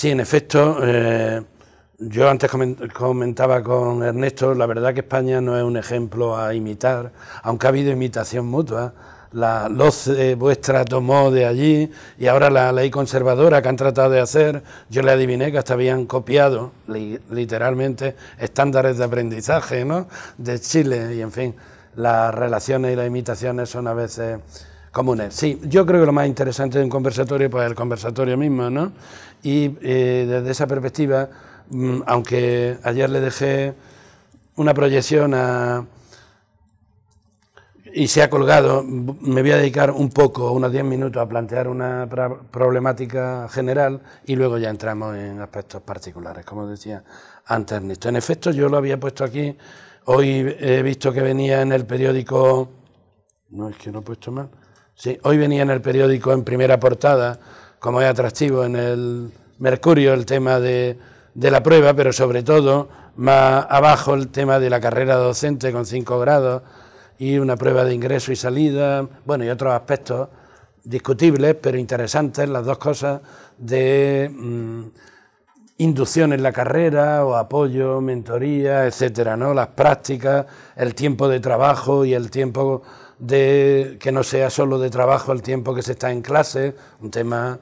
Sí, en efecto, eh, yo antes comentaba con Ernesto, la verdad que España no es un ejemplo a imitar, aunque ha habido imitación mutua. La luz vuestra tomó de allí y ahora la ley conservadora que han tratado de hacer, yo le adiviné que hasta habían copiado literalmente estándares de aprendizaje ¿no? de Chile y en fin, las relaciones y las imitaciones son a veces comunes. Sí, yo creo que lo más interesante de un conversatorio pues, es el conversatorio mismo, ¿no? Y eh, desde esa perspectiva, mm, aunque ayer le dejé una proyección y se ha colgado, me voy a dedicar un poco, unos 10 minutos, a plantear una problemática general y luego ya entramos en aspectos particulares, como decía antes Ernesto. En efecto, yo lo había puesto aquí, hoy he visto que venía en el periódico, no es que no he puesto mal, hoy venía en el periódico en primera portada, como es atractivo en el Mercurio, el tema de, la prueba, pero sobre todo más abajo el tema de la carrera docente con cinco grados y una prueba de ingreso y salida, bueno, y otros aspectos discutibles, pero interesantes, las dos cosas de mm, inducción en la carrera o apoyo, mentoría, etcétera, ¿no? Las prácticas, el tiempo de trabajo y el tiempo de que no sea solo de trabajo el tiempo que se está en clase, un tema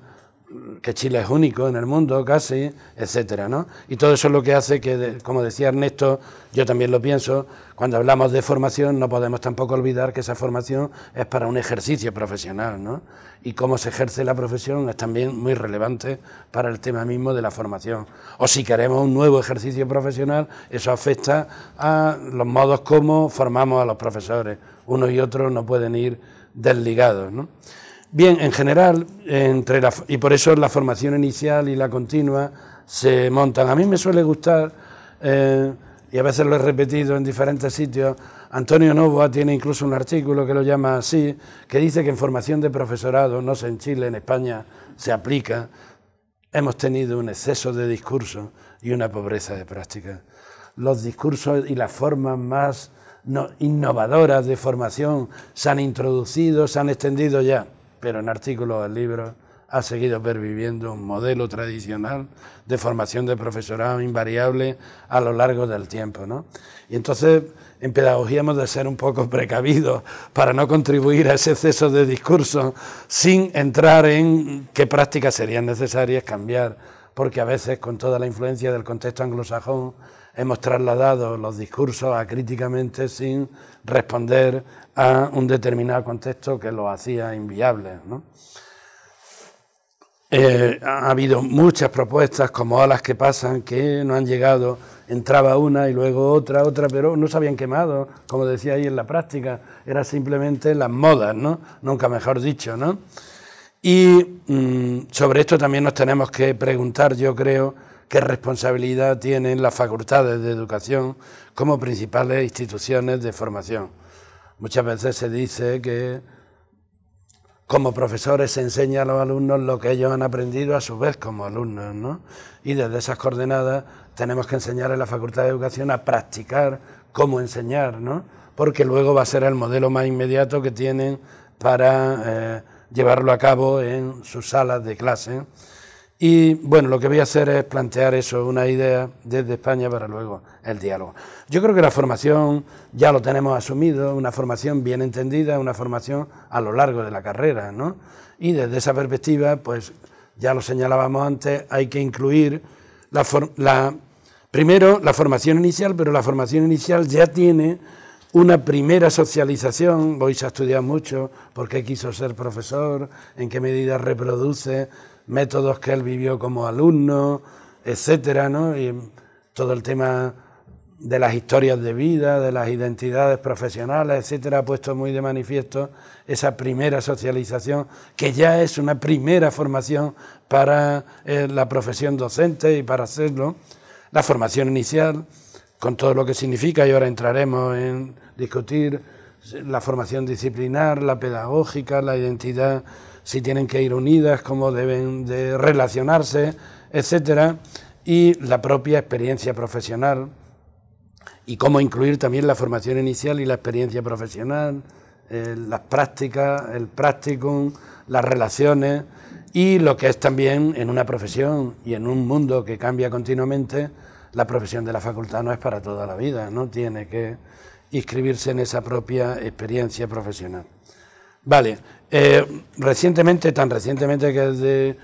que Chile es único en el mundo casi, etcétera, ¿no? Y todo eso es lo que hace que, como decía Ernesto, yo también lo pienso, cuando hablamos de formación no podemos tampoco olvidar que esa formación es para un ejercicio profesional, ¿no? Y cómo se ejerce la profesión es también muy relevante para el tema mismo de la formación. O si queremos un nuevo ejercicio profesional, eso afecta a los modos como formamos a los profesores. ...uno y otro no pueden ir desligados, ¿no? Bien, en general, entre la, y por eso la formación inicial y la continua se montan. A mí me suele gustar, eh, y a veces lo he repetido en diferentes sitios, Antonio Novoa tiene incluso un artículo que lo llama así, que dice que en formación de profesorado, no sé en Chile, en España, se aplica, hemos tenido un exceso de discurso y una pobreza de práctica. Los discursos y las formas más innovadoras de formación se han introducido, se han extendido ya pero en artículos del libro ha seguido perviviendo un modelo tradicional de formación de profesorado invariable a lo largo del tiempo. Y entonces en pedagogía hemos de ser un poco precavidos para no contribuir a ese exceso de discurso sin entrar en qué prácticas serían necesarias cambiar, porque a veces con toda la influencia del contexto anglosajón hemos trasladado los discursos críticamente... sin responder a un determinado contexto que lo hacía inviable. Eh, ha habido muchas propuestas como a las que pasan que no han llegado, entraba una y luego otra, otra, pero no se habían quemado, como decía ahí en la práctica, era simplemente las modas, Nunca mejor dicho, Y mm, sobre esto también nos tenemos que preguntar, yo creo, qué responsabilidad tienen las facultades de educación como principales instituciones de formación. Muchas veces se dice que como profesores se enseña a los alumnos lo que ellos han aprendido a su vez como alumnos, ¿no? Y desde esas coordenadas tenemos que enseñar a la Facultad de Educación a practicar cómo enseñar, Porque luego va a ser el modelo más inmediato que tienen para eh, llevarlo a cabo en sus salas de clase. Y bueno, lo que voy a hacer es plantear eso, una idea desde España para luego el diálogo. Yo creo que la formación ya lo tenemos asumido, una formación bien entendida, una formación a lo largo de la carrera, ¿no? Y desde esa perspectiva, pues ya lo señalábamos antes, hay que incluir la, la primero la formación inicial, pero la formación inicial ya tiene una primera socialización, voy a estudiar mucho por qué quiso ser profesor, en qué medida reproduce métodos que él vivió como alumno, etcétera, ¿no? Y todo el tema de las historias de vida, de las identidades profesionales, etcétera, ha puesto muy de manifiesto esa primera socialización, que ya es una primera formación para eh, la profesión docente y para hacerlo, la formación inicial, con todo lo que significa, y ahora entraremos en discutir la formación disciplinar, la pedagógica, la identidad si tienen que ir unidas, cómo deben de relacionarse, etcétera, y la propia experiencia profesional y cómo incluir también la formación inicial y la experiencia profesional, las prácticas, el practicum, las relaciones y lo que es también en una profesión y en un mundo que cambia continuamente, la profesión de la facultad no es para toda la vida, no tiene que inscribirse en esa propia experiencia profesional. Vale, eh, recientemente, tan recientemente que de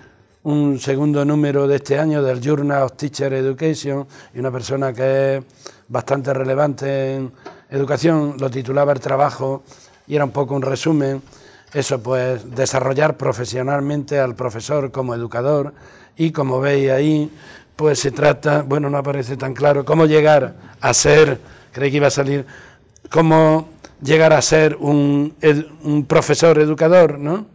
un segundo número de este año del Journal of Teacher Education y una persona que es bastante relevante en educación, lo titulaba El trabajo y era un poco un resumen. Eso pues desarrollar profesionalmente al profesor como educador y como veis ahí pues se trata, bueno no aparece tan claro, cómo llegar a ser, creí que iba a salir, cómo llegar a ser un, profesor educador, ¿no?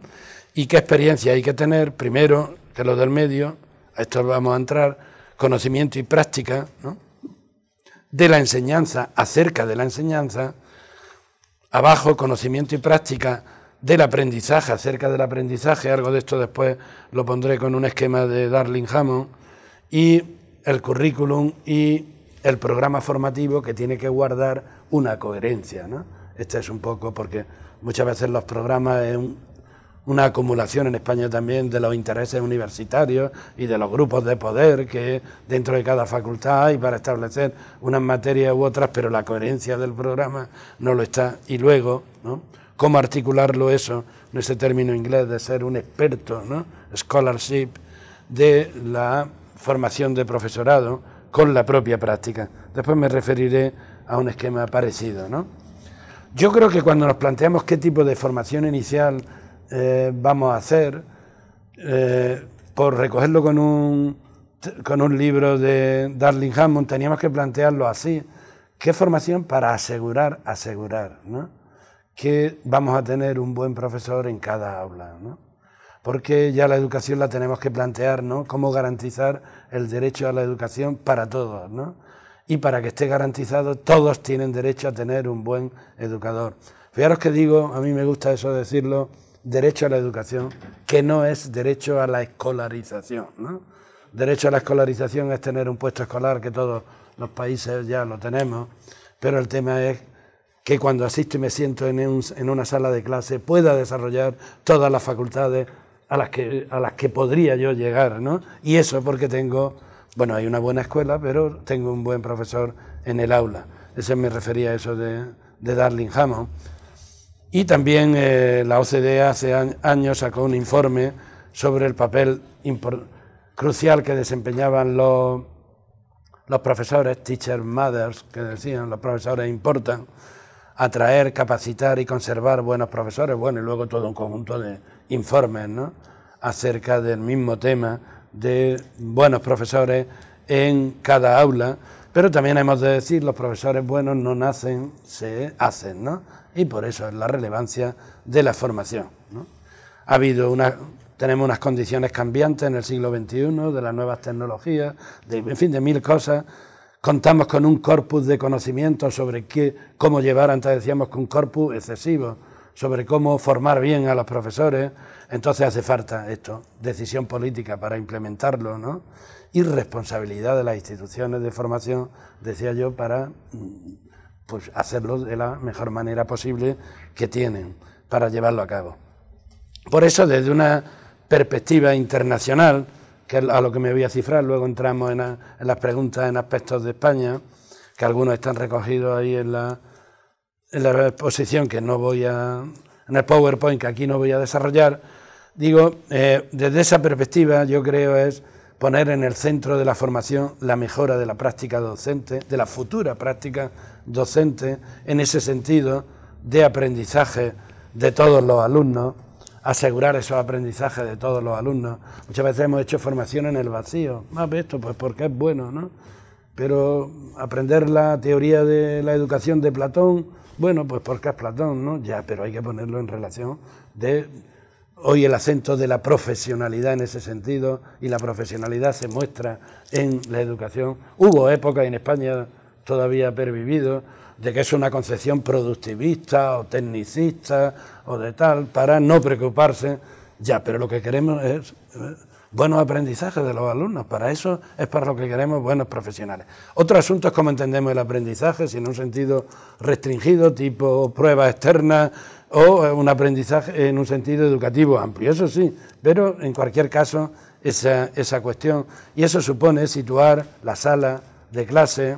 Y qué experiencia hay que tener, primero, que lo del medio, a esto vamos a entrar, conocimiento y práctica, ¿no? De la enseñanza, acerca de la enseñanza, abajo, conocimiento y práctica del aprendizaje, acerca del aprendizaje, algo de esto después lo pondré con un esquema de Darling Hammond, y el currículum y el programa formativo que tiene que guardar una coherencia. ¿no? Este es un poco porque muchas veces los programas es una acumulación en España también de los intereses universitarios y de los grupos de poder que dentro de cada facultad hay para establecer unas materias u otras, pero la coherencia del programa no lo está. Y luego, ¿no? ¿Cómo articularlo eso, en ese término inglés de ser un experto, ¿no? scholarship, de la formación de profesorado con la propia práctica? Después me referiré a un esquema parecido, ¿no? Yo creo que cuando nos planteamos qué tipo de formación inicial eh, vamos a hacer, eh, por recogerlo con un, con un libro de Darling Hammond, teníamos que plantearlo así. ¿Qué formación para asegurar, asegurar, ¿no? que vamos a tener un buen profesor en cada aula? ¿no? Porque ya la educación la tenemos que plantear, ¿no? ¿Cómo garantizar el derecho a la educación para todos? ¿no? y para que esté garantizado todos tienen derecho a tener un buen educador. Fijaros que digo, a mí me gusta eso decirlo, derecho a la educación, que no es derecho a la escolarización. ¿no? Derecho a la escolarización es tener un puesto escolar que todos los países ya lo tenemos, pero el tema es que cuando asisto y me siento en, una sala de clase pueda desarrollar todas las facultades a las que, a las que podría yo llegar, ¿no? Y eso porque tengo bueno, hay una buena escuela, pero tengo un buen profesor en el aula. Ese me refería a eso de, de Darling Hammond. Y también eh, la OCDE hace años sacó un informe sobre el papel crucial que desempeñaban los, los profesores, teacher mothers, que decían, los profesores importan, atraer, capacitar y conservar buenos profesores, bueno, y luego todo un conjunto de informes ¿no? acerca del mismo tema de buenos profesores en cada aula, pero también hemos de decir, los profesores buenos no nacen, se hacen, ¿no? Y por eso es la relevancia de la formación. ¿no? Ha habido una, tenemos unas condiciones cambiantes en el siglo XXI, de las nuevas tecnologías, de, en fin, de mil cosas. Contamos con un corpus de conocimiento sobre qué, cómo llevar, antes decíamos que un corpus excesivo sobre cómo formar bien a los profesores, entonces hace falta esto, decisión política para implementarlo, ¿no? Y responsabilidad de las instituciones de formación, decía yo, para mm, pues, hacerlo de la mejor manera posible que tienen para llevarlo a cabo. Por eso, desde una perspectiva internacional, que a lo que me voy a cifrar, luego entramos en las preguntas en aspectos de España, que algunos están recogidos ahí en la, en la exposición que no voy a, en el PowerPoint que aquí no voy a desarrollar, digo, eh, desde esa perspectiva yo creo es poner en el centro de la formación la mejora de la práctica docente, de la futura práctica docente, en ese sentido de aprendizaje de todos los alumnos, asegurar esos aprendizajes de todos los alumnos. Muchas veces hemos hecho formación en el vacío, más ah, pues esto pues porque es bueno, ¿no? Pero aprender la teoría de la educación de Platón bueno, pues por es Platón, ¿no? Ya, pero hay que ponerlo en relación de hoy el acento de la profesionalidad en ese sentido y la profesionalidad se muestra en la educación. Hubo épocas en España todavía pervivido de que es una concepción productivista o tecnicista o de tal para no preocuparse. Ya, pero lo que queremos es eh, buenos aprendizajes de los alumnos. Para eso es para lo que queremos buenos profesionales. Otro asunto es cómo entendemos el aprendizaje, si en un sentido restringido, tipo pruebas externas, o un aprendizaje en un sentido educativo amplio. Eso sí, pero en cualquier caso, esa, esa cuestión. Y eso supone situar la sala de clase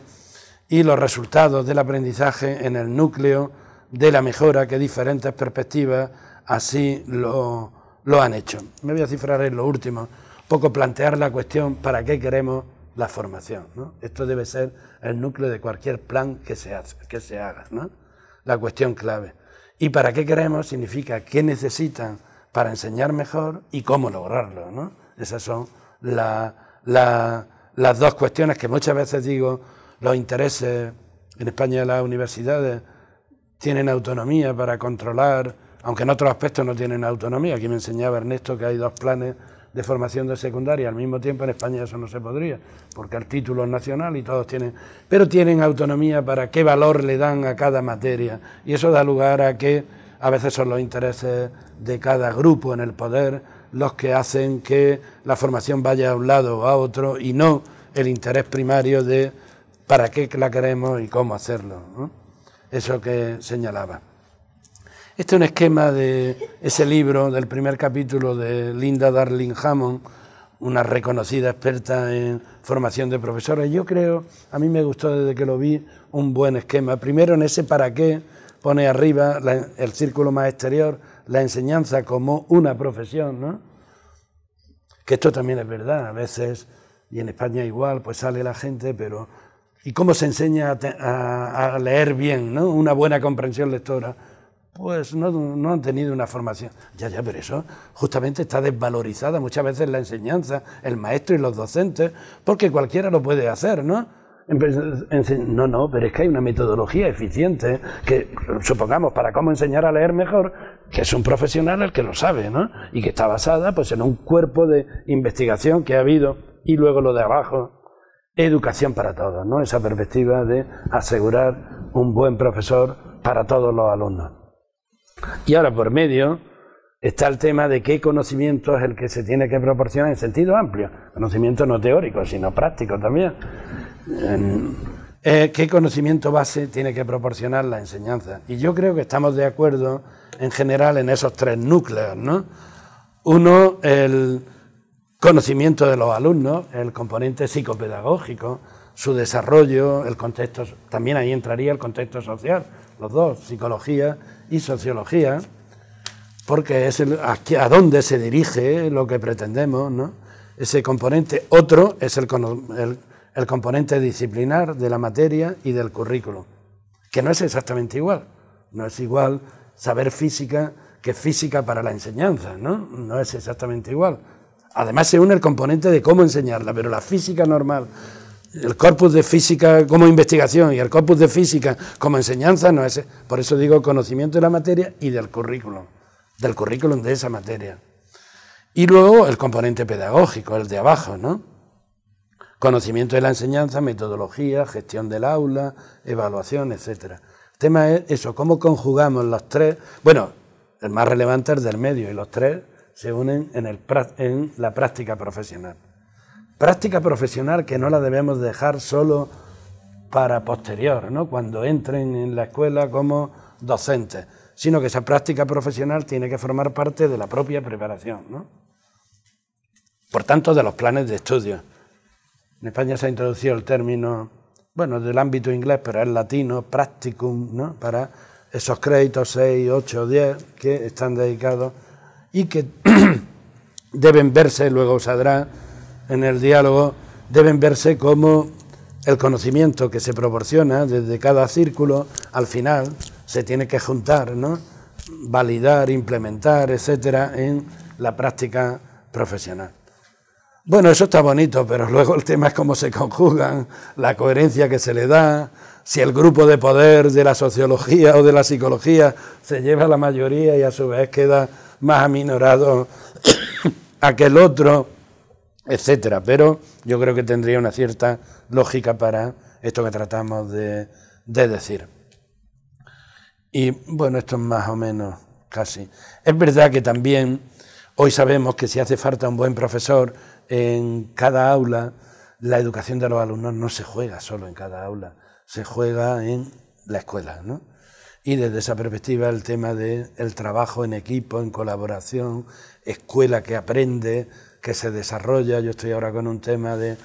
y los resultados del aprendizaje en el núcleo de la mejora que diferentes perspectivas así lo lo han hecho. Me voy a cifrar en lo último, poco plantear la cuestión para qué queremos la formación. Esto debe ser el núcleo de cualquier plan que se, que se haga, la cuestión clave. Y para qué queremos significa qué necesitan para enseñar mejor y cómo lograrlo. Esas son las dos cuestiones que muchas veces digo, los intereses, en España de las universidades tienen autonomía para controlar aunque en otros aspectos no tienen autonomía. Aquí me enseñaba Ernesto que hay dos planes de formación de secundaria. Al mismo tiempo en España eso no se podría, porque el título es nacional y todos tienen, pero tienen autonomía para qué valor le dan a cada materia. Y eso da lugar a que a veces son los intereses de cada grupo en el poder los que hacen que la formación vaya a un lado o a otro y no el interés primario de para qué la queremos y cómo hacerlo. Eso que señalaba. Este es un esquema de ese libro, del primer capítulo de Linda Darling Hammond, una reconocida experta en formación de profesores. Yo creo, a mí me gustó desde que lo vi, un buen esquema. Primero en ese para qué pone arriba el círculo más exterior, la enseñanza como una profesión, Que esto también es verdad, a veces, y en España igual, pues sale la gente, pero... ¿Y cómo se enseña a, leer bien, ¿no? Una buena comprensión lectora pues no, han tenido una formación. Ya, ya, pero eso justamente está desvalorizada muchas veces la enseñanza, el maestro y los docentes, porque cualquiera lo puede hacer, ¿no? No, no, pero es que hay una metodología eficiente que, supongamos, para cómo enseñar a leer mejor, que es un profesional el que lo sabe, ¿no? Y que está basada pues, en un cuerpo de investigación que ha habido y luego lo de abajo, educación para todos, ¿no? Esa perspectiva de asegurar un buen profesor para todos los alumnos. Y ahora por medio está el tema de qué conocimiento es el que se tiene que proporcionar en sentido amplio, conocimiento no teórico, sino práctico también. Eh, ¿Qué conocimiento base tiene que proporcionar la enseñanza? Y yo creo que estamos de acuerdo en general en esos tres núcleos, ¿no? Uno, el conocimiento de los alumnos, el componente psicopedagógico, su desarrollo, el contexto, también ahí entraría el contexto social, los dos, psicología y sociología, porque es el, a dónde se dirige lo que pretendemos, ¿no? Ese componente otro es el, componente disciplinar de la materia y del currículo, que no es exactamente igual. No es igual saber física que física para la enseñanza, ¿no? No es exactamente igual. Además se une el componente de cómo enseñarla, pero la física normal el corpus de física como investigación y el corpus de física como enseñanza no es, por eso digo conocimiento de la materia y del currículum, del currículum de esa materia. Y luego el componente pedagógico, el de abajo, ¿no? Conocimiento de la enseñanza, metodología, gestión del aula, evaluación, etcétera. El tema es eso, cómo conjugamos los tres, bueno, el más relevante es del medio y los tres se unen en, el, en la práctica profesional práctica profesional que no la debemos dejar solo para posterior, ¿no? cuando entren en la escuela como docentes, sino que esa práctica profesional tiene que formar parte de la propia preparación. Por tanto, de los planes de estudio. En España se ha introducido el término, bueno, del ámbito inglés, pero es latino, practicum, ¿no? para esos créditos 6, 8, 10 que están dedicados y que deben verse, luego se en el diálogo deben verse como el conocimiento que se proporciona desde cada círculo al final se tiene que juntar, ¿no? validar, implementar, etcétera, en la práctica profesional. Bueno, eso está bonito, pero luego el tema es cómo se conjugan, la coherencia que se le da, si el grupo de poder de la sociología o de la psicología se lleva a la mayoría y a su vez queda más aminorado aquel otro etcétera. Pero yo creo que tendría una cierta lógica para esto que tratamos de, decir. Y bueno, esto es más o menos casi. Es verdad que también hoy sabemos que si hace falta un buen profesor en cada aula, la educación de los alumnos no se juega solo en cada aula, se juega en la escuela, Y desde esa perspectiva el tema del el trabajo en equipo, en colaboración, escuela que aprende, que se desarrolla. Yo estoy ahora con un tema de,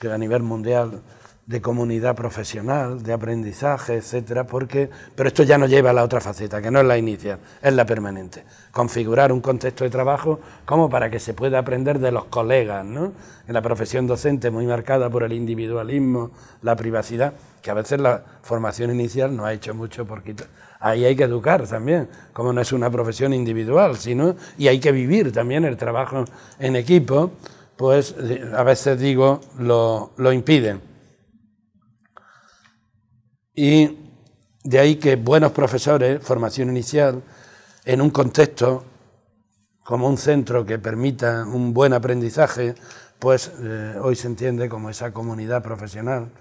que a nivel mundial de comunidad profesional, de aprendizaje, etcétera, porque pero esto ya no lleva a la otra faceta, que no es la inicial, es la permanente. Configurar un contexto de trabajo como para que se pueda aprender de los colegas, ¿no? En la profesión docente muy marcada por el individualismo, la privacidad, que a veces la formación inicial no ha hecho mucho por quitar Ahí hay que educar también, como no es una profesión individual, sino, y hay que vivir también el trabajo en equipo, pues eh, a veces digo, lo, impiden. Y de ahí que buenos profesores, formación inicial, en un contexto como un centro que permita un buen aprendizaje, pues eh, hoy se entiende como esa comunidad profesional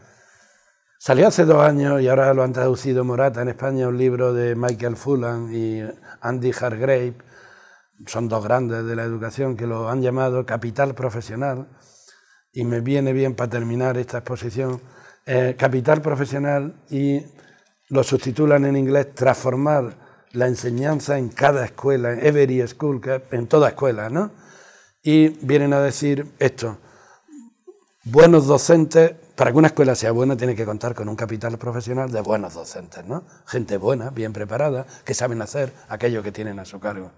Salió hace dos años y ahora lo han traducido Morata en España, un libro de Michael Fullan y Andy Hargrave, son dos grandes de la educación que lo han llamado capital profesional, y me viene bien para terminar esta exposición, eh, capital profesional y lo sustitulan en inglés transformar la enseñanza en cada escuela, en every school, en toda escuela, ¿no? Y vienen a decir esto, buenos docentes para que una escuela sea buena tiene que contar con un capital profesional de buenos docentes, ¿no? Gente buena, bien preparada, que saben hacer aquello que tienen a su cargo.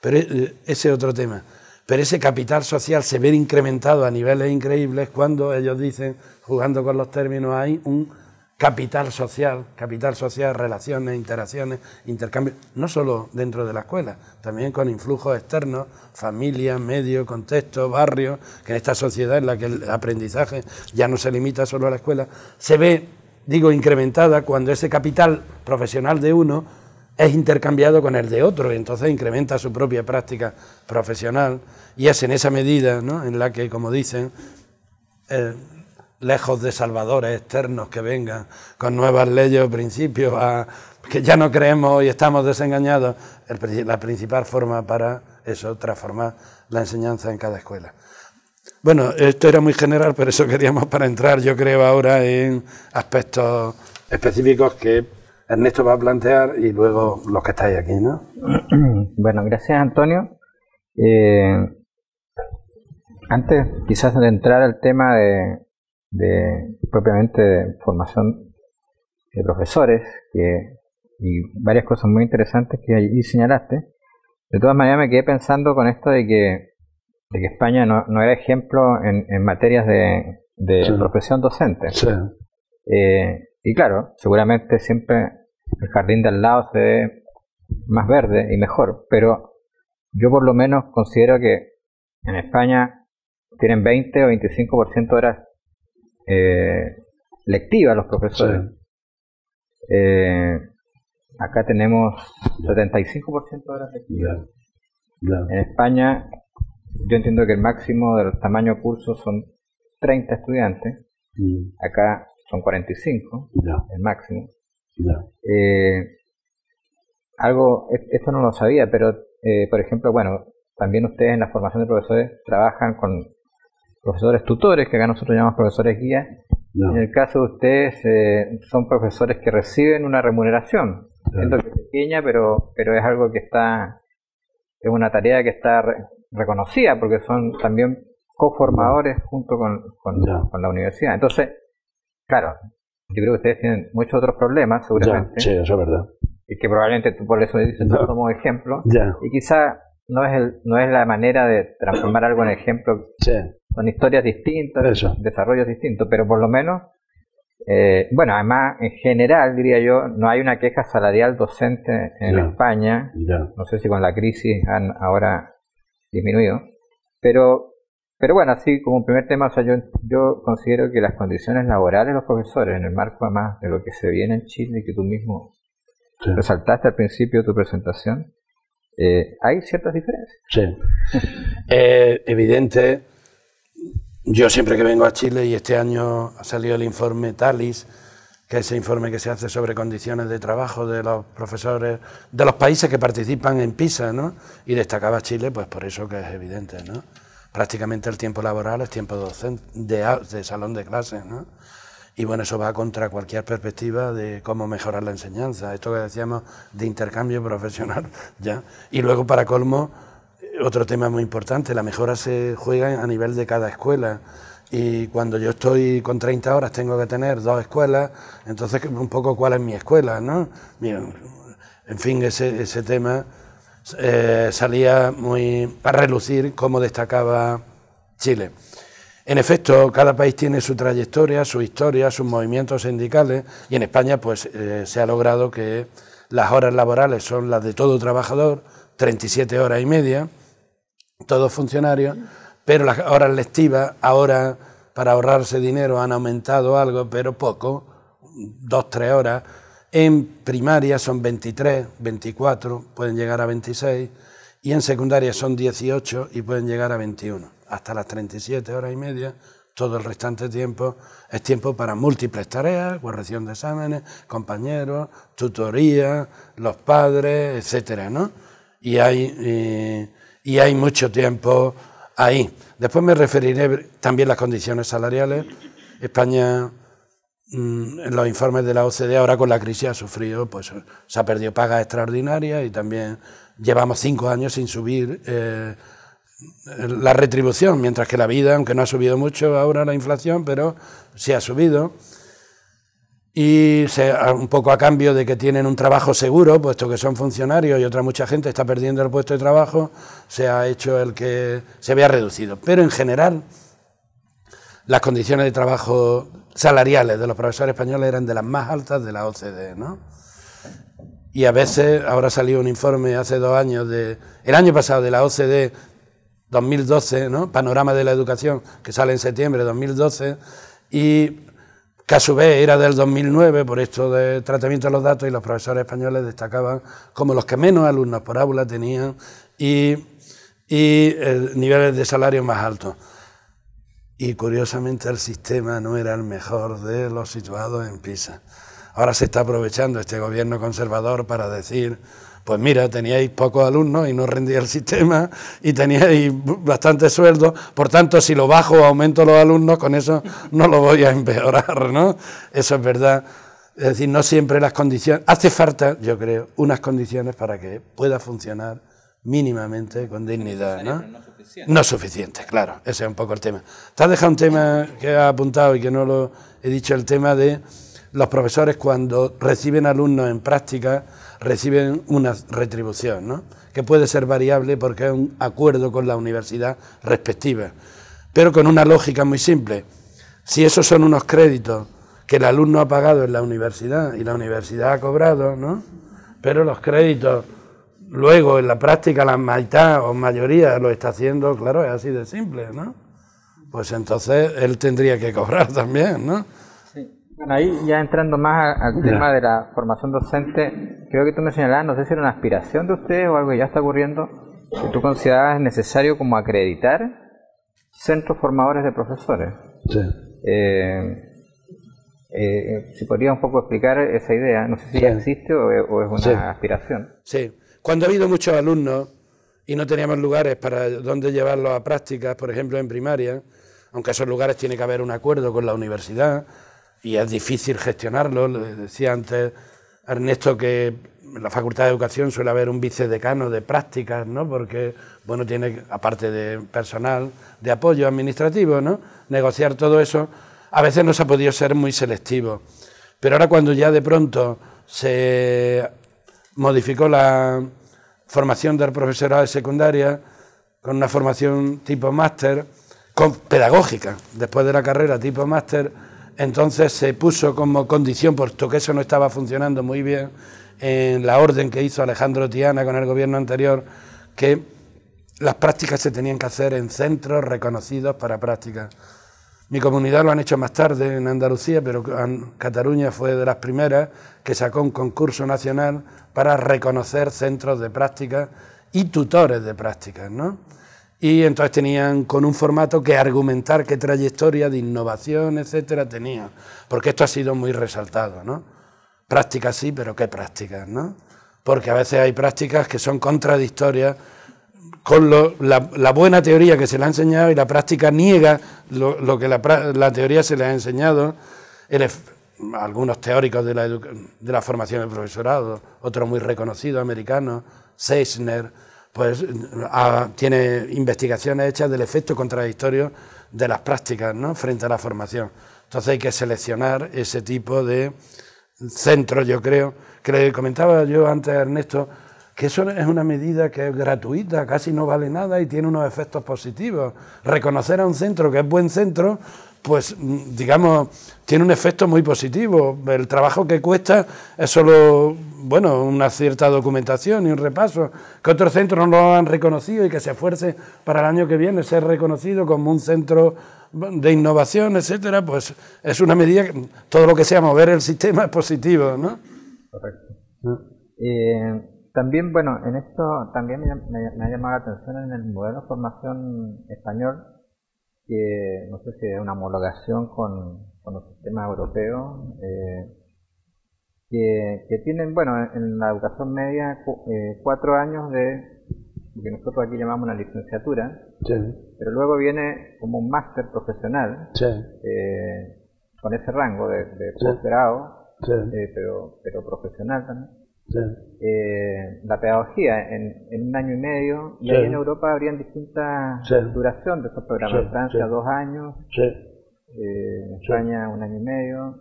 Pero eh, ese otro tema. Pero ese capital social se ve incrementado a niveles increíbles cuando ellos dicen, jugando con los términos, hay un capital social, capital social, relaciones, interacciones, intercambios, no solo dentro de la escuela, también con influjos externos, familia, medio, contexto, barrio, que en esta sociedad en la que el aprendizaje ya no se limita solo a la escuela, se ve, digo, incrementada cuando ese capital profesional de uno es intercambiado con el de otro y entonces incrementa su propia práctica profesional y es en esa medida ¿no? en la que, como dicen, eh, lejos de salvadores externos que vengan con nuevas leyes o principios que ya no creemos y estamos desengañados, la principal forma para eso, transformar la enseñanza en cada escuela. Bueno, esto era muy general, pero eso queríamos para entrar, yo creo, ahora en aspectos específicos que Ernesto va a plantear y luego los que estáis aquí, ¿no? Bueno, gracias Antonio. Eh, antes quizás de entrar al tema de, de propiamente de formación de profesores y varias cosas muy interesantes que ahí señalaste. De todas maneras me quedé pensando con esto de que, de que España no, no era ejemplo en, en materias de, de profesión docente. Eh, y claro, seguramente siempre el jardín de al lado se ve más verde y mejor, pero yo por lo menos considero que en España tienen 20 o 25% de horas eh, lectiva los profesores. Eh, acá tenemos 75% de las lectivas. En España, yo entiendo que el máximo del tamaño de curso son 30 estudiantes. Mm. Acá son 45, el máximo. Eh, algo, e-, esto no lo sabía, pero eh, por ejemplo, bueno, también ustedes en la formación de profesores trabajan con profesores tutores, que acá nosotros llamamos profesores guías. En el caso de ustedes, eh, son profesores que reciben una remuneración. Es pequeña, pero, pero es algo que está, es una tarea que está reconocida, porque son también coformadores junto con, con, la universidad. Entonces, claro, yo creo que ustedes tienen muchos otros problemas, seguramente. sí, eso verdad. Y que probablemente tú por eso dices, no. ejemplo. Y quizá no es, el, no es la manera de transformar algo en ejemplo. Son historias distintas, desarrollos distintos, pero por lo menos, eh, bueno, además, en general, diría yo, no hay una queja salarial docente en España. No sé si con la crisis han ahora disminuido, pero, pero bueno, así como primer tema, yo, yo considero que las condiciones laborales de los profesores, en el marco además de lo que se viene en Chile, que tú mismo resaltaste al principio de tu presentación, eh, ¿Hay ciertas diferencias? Sí. evidente, yo siempre que vengo a Chile y este año ha salido el informe TALIS, que es el informe que se hace sobre condiciones de trabajo de los profesores de los países que participan en PISA, ¿no? Y destacaba Chile, pues por eso que es evidente, ¿no? Prácticamente el tiempo laboral es tiempo docente, de, de salón de clases, ¿no? Y bueno, eso va contra cualquier perspectiva de cómo mejorar la enseñanza. Esto que decíamos de intercambio profesional, ¿ya? Y luego, para colmo, otro tema muy importante, la mejora se juega a nivel de cada escuela. Y cuando yo estoy con 30 horas tengo que tener dos escuelas, entonces un poco cuál es mi escuela, ¿no? en fin, ese, ese tema eh, salía muy a relucir cómo destacaba Chile. En efecto, cada país tiene su trayectoria, su historia, sus movimientos sindicales y en España pues eh, se ha logrado que las horas laborales son las de todo trabajador, 37 horas y media, todos funcionarios, pero las horas lectivas ahora para ahorrarse dinero han aumentado algo, pero poco, dos, tres horas. En primaria son 23, 24, pueden llegar a 26 y en secundaria son 18 y pueden llegar a 21 hasta las 37 horas y media, todo el restante tiempo es tiempo para múltiples tareas, corrección de exámenes, compañeros, tutoría, los padres, etcétera, ¿no? Y hay, hay mucho tiempo ahí. Después me referiré también a las condiciones salariales. España, en mm, los informes de la OCDE, ahora con la crisis ha sufrido, pues se ha perdido pagas extraordinarias y también llevamos cinco años sin subir. Eh, la retribución, mientras que la vida, aunque no ha subido mucho ahora la inflación, pero sí ha subido. Y un poco a cambio de que tienen un trabajo seguro, puesto que son funcionarios y otra mucha gente está perdiendo el puesto de trabajo, se ha hecho el que se vea reducido. Pero en general, las condiciones de trabajo salariales de los profesores españoles eran de las más altas de la OCDE, ¿no? Y a veces, ahora salido un informe hace dos años, de, el año pasado de la OCDE 2012, ¿no? Panorama de la Educación, que sale en septiembre de 2012, y que era del 2009, por esto de tratamiento de los datos, y los profesores españoles destacaban como los que menos alumnos por aula tenían y, eh, niveles de salario más altos. Y curiosamente el sistema no era el mejor de los situados en PISA. Ahora se está aprovechando este gobierno conservador para decir pues mira, teníais pocos alumnos y no rendía el sistema y teníais bastante sueldo, por tanto, si lo bajo o aumento los alumnos, con eso no lo voy a empeorar, ¿no? Eso es verdad. Es decir, no siempre las condiciones, hace falta, yo creo, unas condiciones para que pueda funcionar mínimamente con dignidad, ¿no? No suficiente. no claro, ese es un poco el tema. Te has dejado un tema que has apuntado y que no lo he dicho, el tema de los profesores cuando reciben alumnos en práctica, reciben una retribución, ¿no? que puede ser variable porque es un acuerdo con la universidad respectiva, pero con una lógica muy simple. Si esos son unos créditos que el alumno ha pagado en la universidad y la universidad ha cobrado, ¿no? pero los créditos luego en la práctica la mitad o mayoría lo está haciendo, claro, es así de simple, ¿no? Pues entonces él tendría que cobrar también, ¿no? Bueno, ahí ya entrando más al tema de la formación docente, creo que tú me señalabas, no sé si era una aspiración de ustedes o algo que ya está ocurriendo, que tú considerabas necesario como acreditar centros formadores de profesores. Sí. Eh, eh si podría un poco explicar esa idea, no sé si ya existe o, es una aspiración. Sí, cuando ha habido muchos alumnos y no teníamos lugares para donde llevarlos a prácticas, por ejemplo en primaria, aunque esos lugares tiene que haber un acuerdo con la universidad, y es difícil gestionarlo. Le decía antes Ernesto que en la Facultad de Educación suele haber un vicedecano de prácticas, ¿no? Porque, bueno, tiene, aparte de personal de apoyo administrativo, ¿no? Negociar todo eso, a veces no se ha podido ser muy selectivo. Pero ahora cuando ya de pronto se modificó la formación del profesorado de secundaria con una formación tipo máster, con pedagógica, después de la carrera tipo máster, entonces se puso como condición, puesto que eso no estaba funcionando muy bien, en la orden que hizo Alejandro Tiana con el gobierno anterior, que las prácticas se tenían que hacer en centros reconocidos para prácticas. Mi comunidad lo han hecho más tarde en Andalucía, pero Cataluña fue de las primeras que sacó un concurso nacional para reconocer centros de prácticas y tutores de prácticas, ¿no? Y entonces tenían con un formato que argumentar qué trayectoria de innovación, etcétera, tenían. Porque esto ha sido muy resaltado, ¿no? Prácticas sí, pero ¿qué prácticas, no? Porque a veces hay prácticas que son contradictorias con la, buena teoría que se le ha enseñado y la práctica niega lo, que la, la, teoría se le ha enseñado. algunos teóricos de la, de la formación del profesorado, ...otro muy reconocido americano, Seisner pues tiene investigaciones hechas del efecto contradictorio de las prácticas ¿no? frente a la formación. Entonces hay que seleccionar ese tipo de centros, yo creo, que le comentaba yo antes a Ernesto, que eso es una medida que es gratuita, casi no vale nada y tiene unos efectos positivos. Reconocer a un centro que es buen centro pues mm, digamos, tiene un efecto muy positivo. El trabajo que cuesta es solo, bueno, una cierta documentación y un repaso, que otros centros no lo han reconocido y que se esfuerce para el año que viene ser reconocido como un centro de innovación, etcétera, pues es una medida, todo lo que sea mover el sistema es positivo, ¿no? Correcto. Eh, también, bueno, en esto también me, me ha llamado la atención en el modelo de formación español que no sé si es una homologación con, con los sistemas europeos, eh, que, tienen, bueno, en la educación media eh, cuatro años de lo que nosotros aquí llamamos una licenciatura, pero luego viene como un máster profesional eh, con ese rango de, de pero, pero profesional también. Eh, la pedagogía en, un año y medio y ahí en Europa habrían distintas duración de estos programas en Francia dos años eh, España un año y medio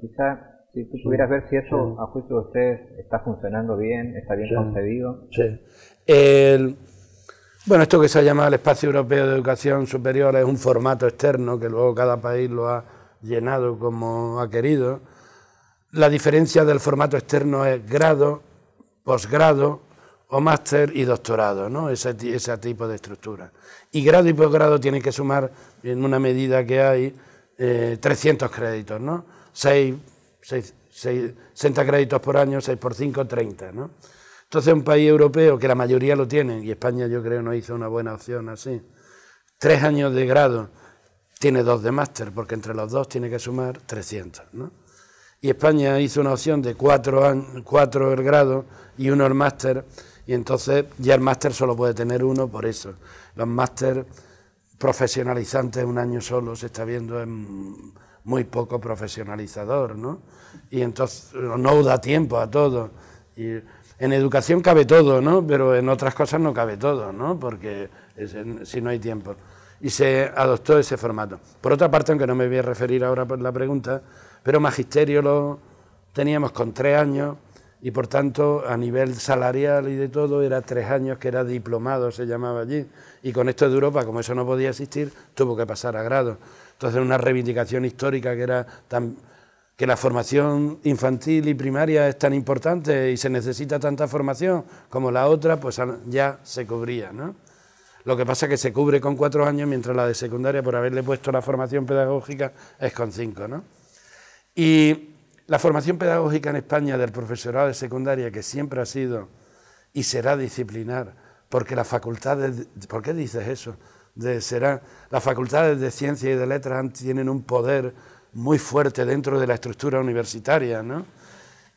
quizás si tú pudieras ver si eso a juicio de ustedes está funcionando bien está bien concedido bueno esto que se ha llamado el espacio europeo de educación superior es un formato externo que luego cada país lo ha llenado como ha querido la diferencia del formato externo es grado, posgrado o máster y doctorado, ¿no? Ese, tipo de estructura. Y grado y posgrado tienen que sumar, en una medida que hay, 300 eh, créditos, ¿no? 6, 60 créditos por año, 6 por 5, 30, ¿no? Entonces un país europeo, que la mayoría lo tiene, y España yo creo no hizo una buena opción así, tres años de grado, tiene dos de máster, porque entre los dos tiene que sumar 300, ¿no? y España hizo una opción de cuatro, cuatro grado y uno el máster, y entonces ya el máster solo puede tener uno por eso. Los máster profesionalizantes un año solo se está viendo en muy poco profesionalizador, ¿no? Y entonces no da tiempo a todo. Y en educación cabe todo, ¿no? Pero en otras cosas no cabe todo, ¿no? Porque si no hay tiempo. Y se adoptó ese formato. Por otra parte, aunque no me voy a referir ahora por la pregunta, pero magisterio lo teníamos con tres años y por tanto a nivel salarial y de todo era tres años que era diplomado, se llamaba allí, y con esto de Europa, como eso no podía existir, tuvo que pasar a grado. Entonces una reivindicación histórica que era que la formación infantil y primaria es tan importante y se necesita tanta formación como la otra, pues ya se cubría. ¿no? Lo que pasa es que se cubre con cuatro años, mientras la de secundaria, por haberle puesto la formación pedagógica, es con cinco. ¿no? Y la formación pedagógica en España del profesorado de secundaria, que siempre ha sido y será disciplinar, porque las facultades, ¿por qué dices eso? será, las facultades de ciencia y de letras tienen un poder muy fuerte dentro de la estructura universitaria, ¿no?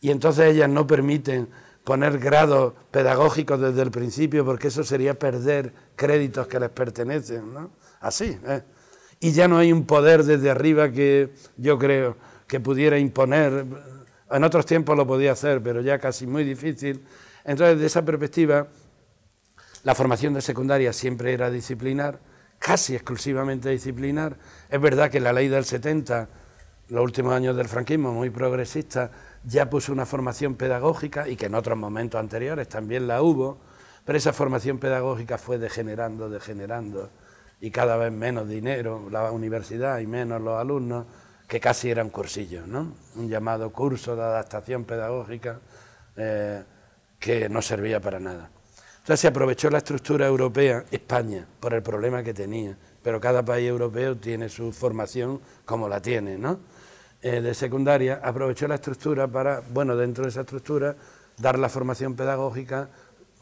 Y entonces ellas no permiten poner grados pedagógicos desde el principio, porque eso sería perder créditos que les pertenecen, ¿no? Así, ¿eh? Y ya no hay un poder desde arriba que yo creo que pudiera imponer. En otros tiempos lo podía hacer, pero ya casi muy difícil. Entonces, de esa perspectiva, la formación de secundaria siempre era disciplinar, casi exclusivamente disciplinar. Es verdad que la ley del 70, los últimos años del franquismo, muy progresista, ya puso una formación pedagógica y que en otros momentos anteriores también la hubo, pero esa formación pedagógica fue degenerando, degenerando, y cada vez menos dinero la universidad y menos los alumnos que casi era un cursillo, ¿no? un llamado curso de adaptación pedagógica eh, que no servía para nada. Entonces se aprovechó la estructura europea, España, por el problema que tenía, pero cada país europeo tiene su formación como la tiene, ¿no? Eh, de secundaria, aprovechó la estructura para, bueno, dentro de esa estructura, dar la formación pedagógica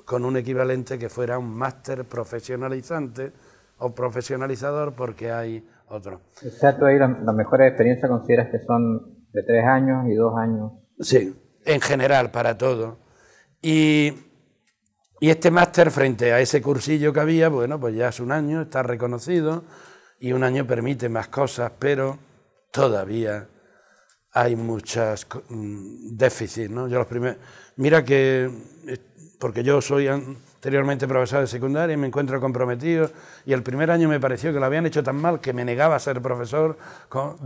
con un equivalente que fuera un máster profesionalizante o profesionalizador, porque hay otro. Exacto, ahí las la mejores experiencias consideras que son de tres años y dos años. Sí, en general, para todo. Y, y este máster, frente a ese cursillo que había, bueno, pues ya es un año, está reconocido y un año permite más cosas, pero todavía hay muchos mm, déficits, ¿no? Yo los primeros, mira que, eh, porque yo soy anteriormente profesor de secundaria, y me encuentro comprometido. Y el primer año me pareció que lo habían hecho tan mal que me negaba a ser profesor,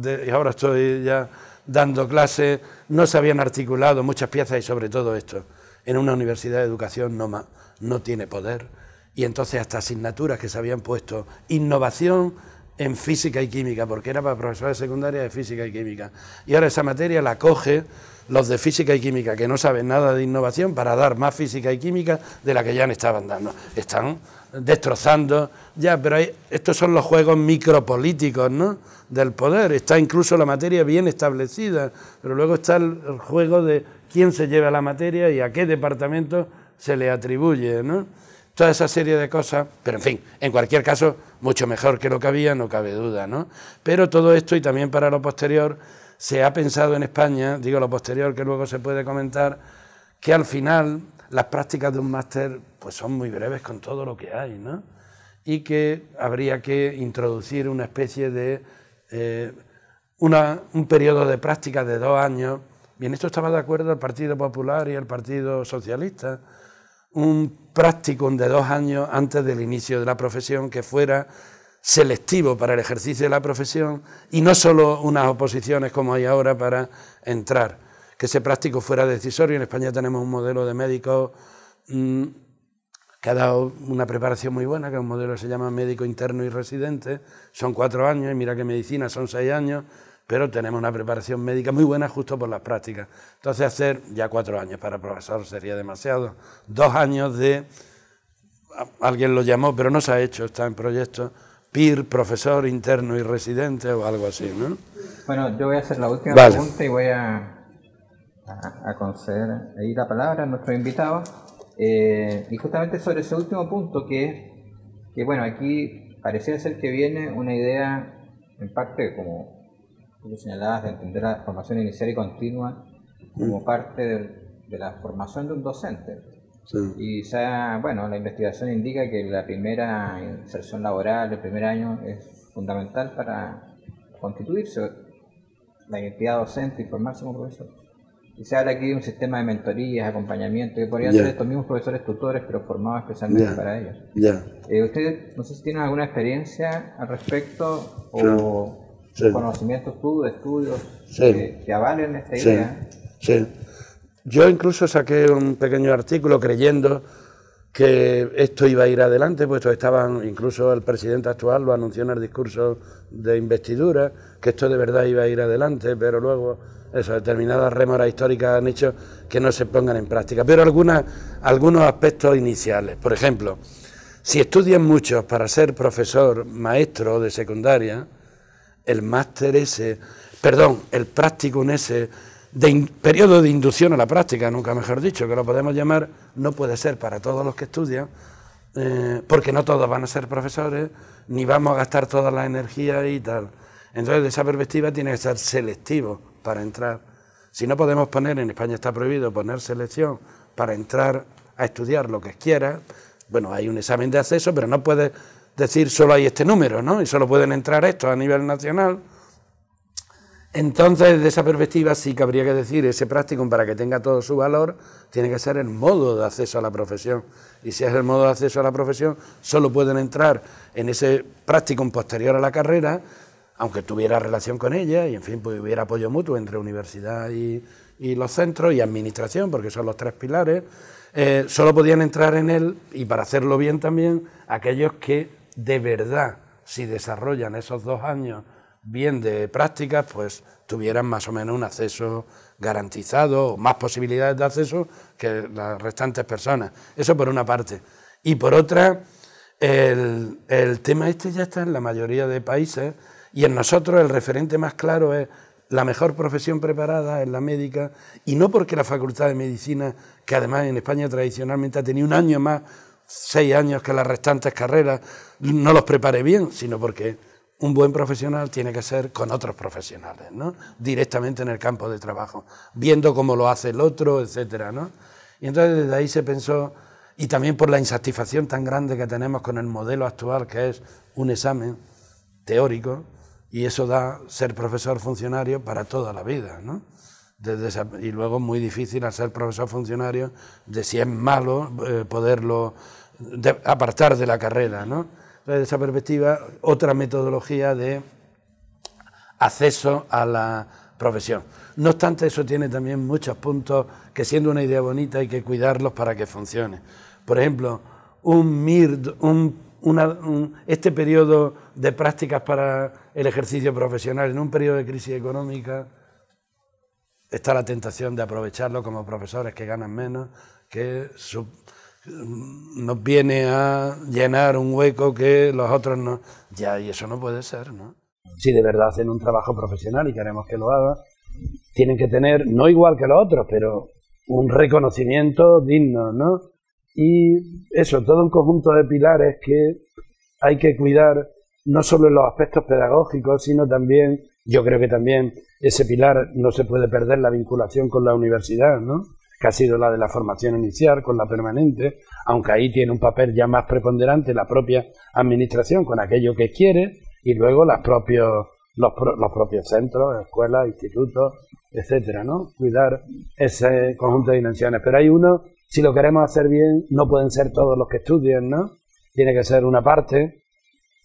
y ahora estoy ya dando clases. No se habían articulado muchas piezas y sobre todo esto. En una universidad de educación no, no tiene poder. Y entonces hasta asignaturas que se habían puesto, innovación en física y química, porque era para profesor de secundaria de física y química. Y ahora esa materia la coge los de física y química, que no saben nada de innovación, para dar más física y química de la que ya estaban dando. Están destrozando, ya, pero hay, estos son los juegos micropolíticos, ¿no? Del poder. Está incluso la materia bien establecida, pero luego está el, el juego de quién se lleva la materia y a qué departamento se le atribuye, ¿no? toda esa serie de cosas, pero en fin, en cualquier caso, mucho mejor que lo que había, no cabe duda, ¿no? Pero todo esto y también para lo posterior se ha pensado en España, digo lo posterior que luego se puede comentar, que al final las prácticas de un máster pues son muy breves con todo lo que hay, ¿no? Y que habría que introducir una especie de eh, un periodo de práctica de dos años. Bien, esto estaba de acuerdo el Partido Popular y el Partido Socialista. Un practicum de dos años antes del inicio de la profesión que fuera selectivo para el ejercicio de la profesión y no solo unas oposiciones como hay ahora para entrar, que ese práctico fuera decisorio. En España tenemos un modelo de médico mm, que ha dado una preparación muy buena, que es un modelo que se llama médico interno y residente, son cuatro años, y mira que medicina son seis años, pero tenemos una preparación médica muy buena justo por las prácticas. Entonces hacer ya cuatro años para profesor sería demasiado, dos años de, alguien lo llamó, pero no se ha hecho, está en proyecto, PIR, profesor interno y residente o algo así, ¿no? Bueno, yo voy a hacer la última pregunta y voy a, conceder ahí la palabra a nuestro invitado. Eh, y justamente sobre ese último punto que, que, bueno, aquí parecía ser que viene una idea, en parte, como tú señalabas, de entender la formación inicial y continua como mm. parte de, de la formación de un docente y ya, bueno, la investigación indica que la primera inserción laboral, el primer año, es fundamental para constituirse la identidad docente y formarse como profesor. Y se habla aquí de un sistema de mentorías, acompañamiento, que podrían ser estos mismos profesores tutores, pero formados especialmente para ellos. ya eh, no sé si tienen alguna experiencia al respecto o conocimientos tú de estudios que, que, avalen esta idea? Sí. Yo incluso saqué un pequeño artículo creyendo que esto iba a ir adelante, puesto estaban, incluso el presidente actual lo anunció en el discurso de investidura, que esto de verdad iba a ir adelante, pero luego eso, determinadas rémoras históricas han hecho que no se pongan en práctica. Pero algunas, algunos aspectos iniciales, por ejemplo, si estudian muchos para ser profesor, maestro de secundaria, el máster ese, perdón, el practicum ese de periodo de inducción a la práctica, nunca mejor dicho, que lo podemos llamar, no puede ser para todos los que estudian, eh, porque no todos van a ser profesores, ni vamos a gastar toda la energía y tal. Entonces, de esa perspectiva, tiene que ser selectivo para entrar. Si no podemos poner, en España está prohibido poner selección para entrar a estudiar lo que quiera, bueno, hay un examen de acceso, pero no puede decir solo hay este número, ¿no? Y solo pueden entrar estos a nivel nacional entonces, de esa perspectiva, sí que habría que decir, ese práctico, para que tenga todo su valor, tiene que ser el modo de acceso a la profesión. Y si es el modo de acceso a la profesión, solo pueden entrar en ese práctico posterior a la carrera, aunque tuviera relación con ella, y en fin, pues, hubiera apoyo mutuo entre universidad y, los centros, y administración, porque son los tres pilares, eh, solo podían entrar en él, y para hacerlo bien también, aquellos que de verdad, si desarrollan esos dos años bien de prácticas, pues tuvieran más o menos un acceso garantizado o más posibilidades de acceso que las restantes personas. Eso por una parte. Y por otra, el, tema este ya está en la mayoría de países y en nosotros el referente más claro es la mejor profesión preparada en la médica, y no porque la Facultad de Medicina, que además en España tradicionalmente ha tenido un año más, seis años que las restantes carreras, no los prepare bien, sino porque un buen profesional tiene que ser con otros profesionales, ¿no? directamente en el campo de trabajo, viendo cómo lo hace el otro, etc. ¿no? Y entonces desde ahí se pensó, y también por la insatisfacción tan grande que tenemos con el modelo actual, que es un examen teórico, y eso da ser profesor funcionario para toda la vida. ¿no? y luego muy difícil al ser profesor funcionario, de si es malo eh, poderlo apartar de la carrera. ¿no? de esa perspectiva, otra metodología de acceso a la profesión. No obstante, eso tiene también muchos puntos que siendo una idea bonita hay que cuidarlos para que funcione. Por ejemplo, un MIR, este periodo de prácticas para el ejercicio profesional en un periodo de crisis económica, está la tentación de aprovecharlo como profesores que ganan menos, que su, nos viene a llenar un hueco que los otros no. Ya, y eso no puede ser, ¿no? Si de verdad hacen un trabajo profesional y queremos que lo haga tienen que tener, no igual que los otros, pero un reconocimiento digno, ¿no? Y eso, todo un conjunto de pilares que hay que cuidar, no solo en los aspectos pedagógicos, sino también, yo creo que también ese pilar no se puede perder la vinculación con la universidad, ¿no? ha sido la de la formación inicial con la permanente, aunque ahí tiene un papel ya más preponderante la propia administración con aquello que quiere y luego las propios, los, propios centros, escuelas, institutos, etcétera, ¿no? Cuidar ese conjunto de dimensiones. Pero hay uno, si lo queremos hacer bien, no pueden ser todos los que estudian, ¿no? Tiene que ser una parte,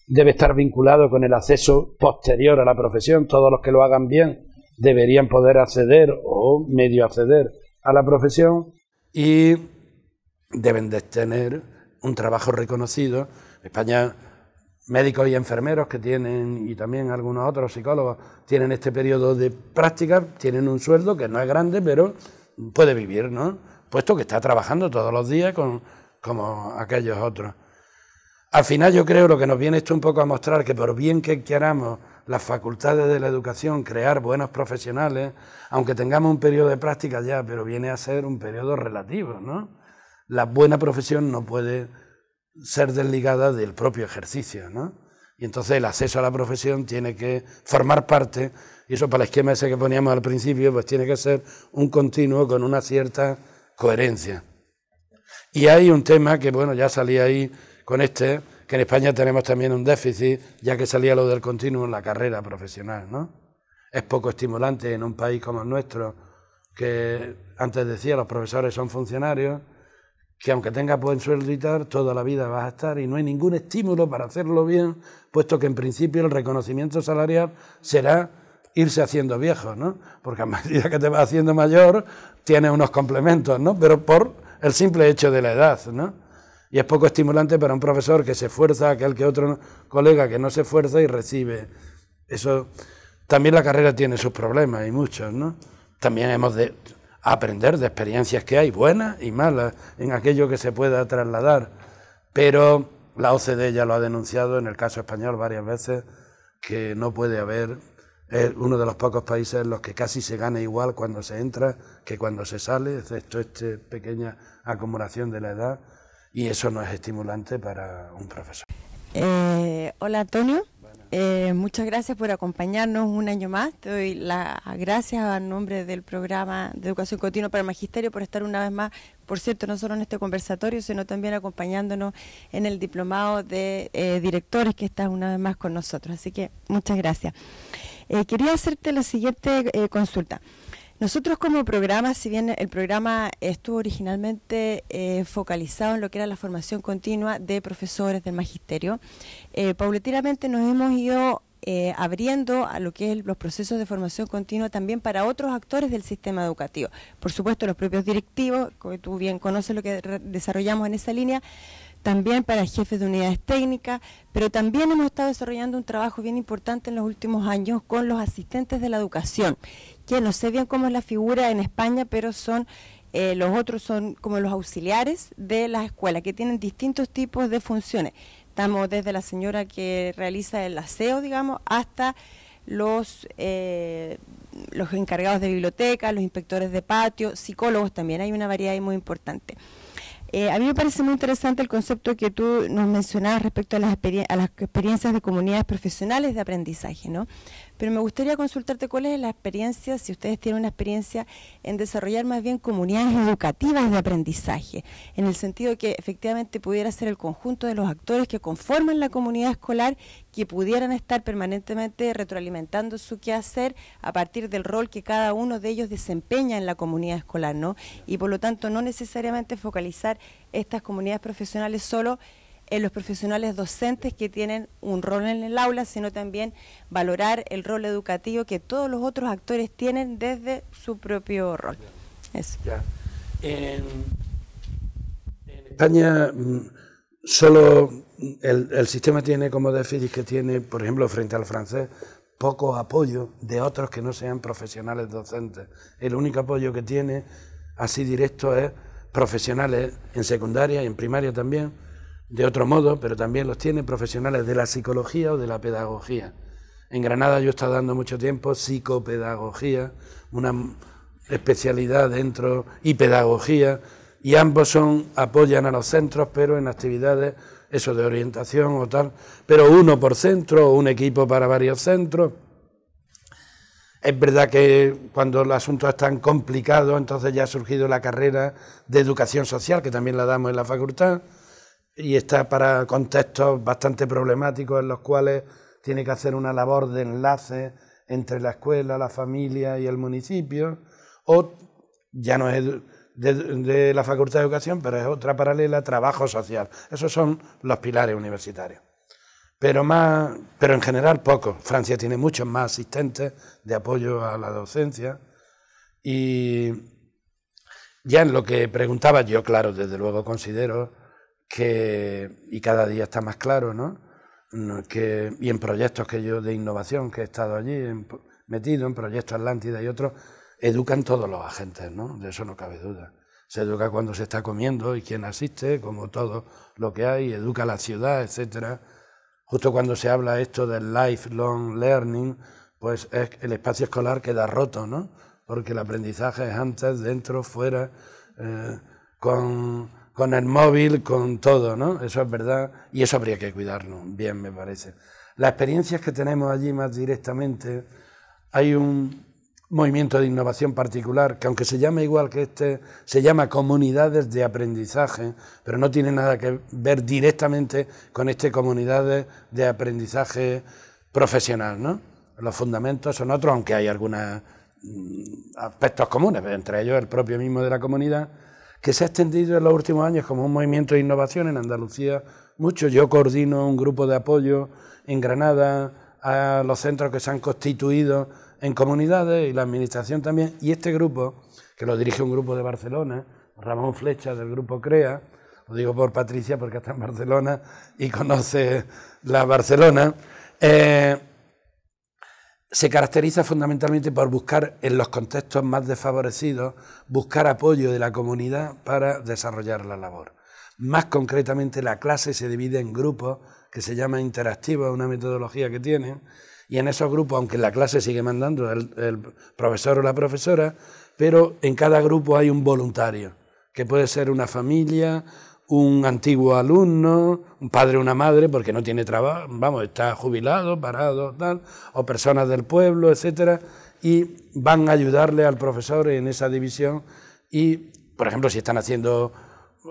debe estar vinculado con el acceso posterior a la profesión. Todos los que lo hagan bien deberían poder acceder o medio acceder a la profesión. Y deben de tener un trabajo reconocido. España, médicos y enfermeros que tienen, y también algunos otros psicólogos, tienen este periodo de práctica, tienen un sueldo que no es grande, pero puede vivir, ¿no? Puesto que está trabajando todos los días con, como aquellos otros. Al final yo creo lo que nos viene esto un poco a mostrar que por bien que queramos las facultades de la educación, crear buenos profesionales, aunque tengamos un periodo de práctica ya, pero viene a ser un periodo relativo, ¿no? La buena profesión no puede ser desligada del propio ejercicio, ¿no? Y entonces el acceso a la profesión tiene que formar parte, y eso para el esquema ese que poníamos al principio, pues tiene que ser un continuo con una cierta coherencia. Y hay un tema que, bueno, ya salí ahí con este, que en España tenemos también un déficit, ya que salía lo del continuo en la carrera profesional, ¿no? Es poco estimulante en un país como el nuestro, que antes decía los profesores son funcionarios, que aunque tenga buen sueldo y toda la vida vas a estar y no hay ningún estímulo para hacerlo bien, puesto que en principio el reconocimiento salarial será irse haciendo viejo, ¿no? Porque a medida que te vas haciendo mayor, tienes unos complementos, ¿no? Pero por el simple hecho de la edad, ¿no? Y es poco estimulante para un profesor que se esfuerza, aquel que otro colega que no se esfuerza y recibe. Eso también la carrera tiene sus problemas y muchos, ¿no? También hemos de aprender de experiencias que hay, buenas y malas, en aquello que se pueda trasladar. Pero la OCDE ya lo ha denunciado en el caso español varias veces, que no puede haber, es uno de los pocos países en los que casi se gana igual cuando se entra que cuando se sale, excepto esta pequeña acumulación de la edad y eso no es estimulante para un profesor. Eh, hola Antonio, eh, muchas gracias por acompañarnos un año más. Te doy las gracias a nombre del programa de Educación Continua para el Magisterio por estar una vez más, por cierto, no solo en este conversatorio, sino también acompañándonos en el diplomado de eh, directores que está una vez más con nosotros. Así que muchas gracias. quería hacerte la siguiente consulta. Nosotros como programa, si bien el programa estuvo originalmente eh, focalizado en lo que era la formación continua de profesores del magisterio, eh, paulatinamente nos hemos ido eh, abriendo a lo que es los procesos de formación continua también para otros actores del sistema educativo. Por supuesto, los propios directivos, que tú bien conoces lo que desarrollamos en esa línea, también para jefes de unidades técnicas, pero también hemos estado desarrollando un trabajo bien importante en los últimos años con los asistentes de la educación, que no sé bien cómo es la figura en España, pero son eh, los otros son como los auxiliares de las escuelas, que tienen distintos tipos de funciones. Estamos desde la señora que realiza el aseo, digamos, hasta los, eh, los encargados de biblioteca, los inspectores de patio, psicólogos también, hay una variedad muy importante. Eh, a mí me parece muy interesante el concepto que tú nos mencionabas respecto a las, a las experiencias de comunidades profesionales de aprendizaje, ¿no? Pero me gustaría consultarte cuál es la experiencia, si ustedes tienen una experiencia en desarrollar más bien comunidades educativas de aprendizaje, en el sentido que efectivamente pudiera ser el conjunto de los actores que conforman la comunidad escolar que pudieran estar permanentemente retroalimentando su quehacer a partir del rol que cada uno de ellos desempeña en la comunidad escolar, ¿no? Y por lo tanto no necesariamente focalizar estas comunidades profesionales solo en los profesionales docentes que tienen un rol en el aula, sino también valorar el rol educativo que todos los otros actores tienen desde su propio rol. Eso. En, España mm, solo mm, el, el sistema tiene como déficit que tiene, por ejemplo, frente al francés, poco apoyo de otros que no sean profesionales docentes. El único apoyo que tiene así directo es profesionales en secundaria y en primaria también, de otro modo, pero también los tienen profesionales de la psicología o de la pedagogía. En Granada yo he estado dando mucho tiempo psicopedagogía, una especialidad dentro y pedagogía, y ambos son apoyan a los centros, pero en actividades eso de orientación o tal, pero uno por centro o un equipo para varios centros. Es verdad que cuando el asunto es tan complicado, entonces ya ha surgido la carrera de educación social, que también la damos en la facultad y está para contextos bastante problemáticos en los cuales tiene que hacer una labor de enlace entre la escuela, la familia y el municipio, o ya no es de, la Facultad de Educación, pero es otra paralela, trabajo social. Esos son los pilares universitarios. Pero, más, pero en general poco. Francia tiene muchos más asistentes de apoyo a la docencia. Y ya en lo que preguntaba, yo claro, desde luego considero que, y cada día está más claro, ¿no? Que, y en proyectos que yo de innovación que he estado allí metido, en proyectos Atlántida y otros, educan todos los agentes, ¿no? De eso no cabe duda. Se educa cuando se está comiendo y quien asiste, como todo lo que hay, educa la ciudad, etc. Justo cuando se habla esto del lifelong learning, pues el espacio escolar queda roto, ¿no? Porque el aprendizaje es antes, dentro, fuera, eh, con con el móvil, con todo, ¿no? Eso es verdad y eso habría que cuidarlo, bien me parece. Las experiencias que tenemos allí más directamente, hay un movimiento de innovación particular que aunque se llama igual que este, se llama comunidades de aprendizaje, pero no tiene nada que ver directamente con este comunidades de aprendizaje profesional, ¿no? Los fundamentos son otros, aunque hay algunos mm, aspectos comunes, entre ellos el propio mismo de la comunidad, que se ha extendido en los últimos años como un movimiento de innovación en Andalucía mucho. Yo coordino un grupo de apoyo en Granada a los centros que se han constituido en comunidades y la administración también. Y este grupo, que lo dirige un grupo de Barcelona, Ramón Flecha del grupo CREA, lo digo por Patricia porque está en Barcelona y conoce la Barcelona, eh, se caracteriza fundamentalmente por buscar en los contextos más desfavorecidos, buscar apoyo de la comunidad para desarrollar la labor. Más concretamente, la clase se divide en grupos que se llama interactiva, una metodología que tienen, y en esos grupos, aunque la clase sigue mandando el, el profesor o la profesora, pero en cada grupo hay un voluntario, que puede ser una familia, un antiguo alumno, un padre o una madre, porque no tiene trabajo, vamos, está jubilado, parado, tal, o personas del pueblo, etcétera, y van a ayudarle al profesor en esa división. Y, por ejemplo, si están haciendo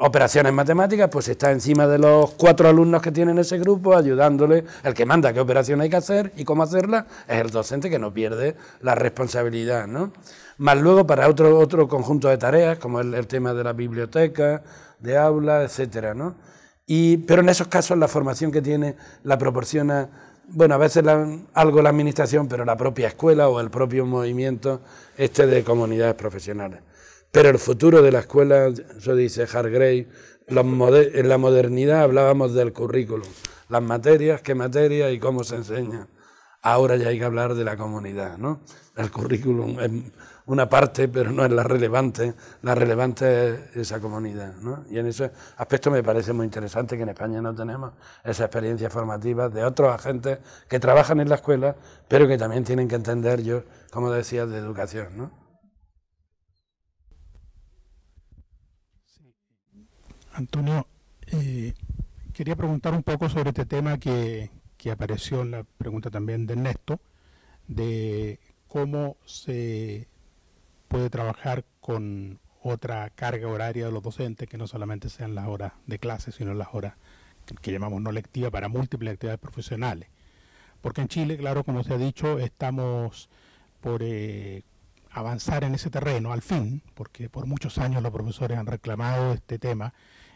operaciones matemáticas, pues está encima de los cuatro alumnos que tienen ese grupo, ayudándole. El que manda qué operación hay que hacer y cómo hacerla es el docente que no pierde la responsabilidad, ¿no? Más luego para otro, otro conjunto de tareas, como el tema de la biblioteca, de aula, etcétera, ¿no? Y, pero en esos casos la formación que tiene la proporciona, bueno, a veces algo la administración, pero la propia escuela o el propio movimiento este de comunidades profesionales. Pero el futuro de la escuela, eso dice Hargrave, en la modernidad hablábamos del currículum, las materias, qué materia y cómo se enseña. Ahora ya hay que hablar de la comunidad, ¿no? El currículum es una parte, pero no es la relevante. La relevante es esa comunidad. Y en ese aspecto me parece muy interesante que en España no tenemos esa experiencia formativa de otros agentes que trabajan en la escuela, pero que también tienen que entender, yo, como decía, de educación. Antonio, eh, quería preguntar un poco sobre este tema que, que apareció en la pregunta también de Ernesto, de cómo se puede trabajar con otra carga horaria de los docentes, que no solamente sean las horas de clase, sino las horas que llamamos no lectivas para múltiples actividades profesionales. Porque en Chile, claro, como se ha dicho, estamos por eh, avanzar en ese terreno, al fin, porque por muchos años los profesores han reclamado este tema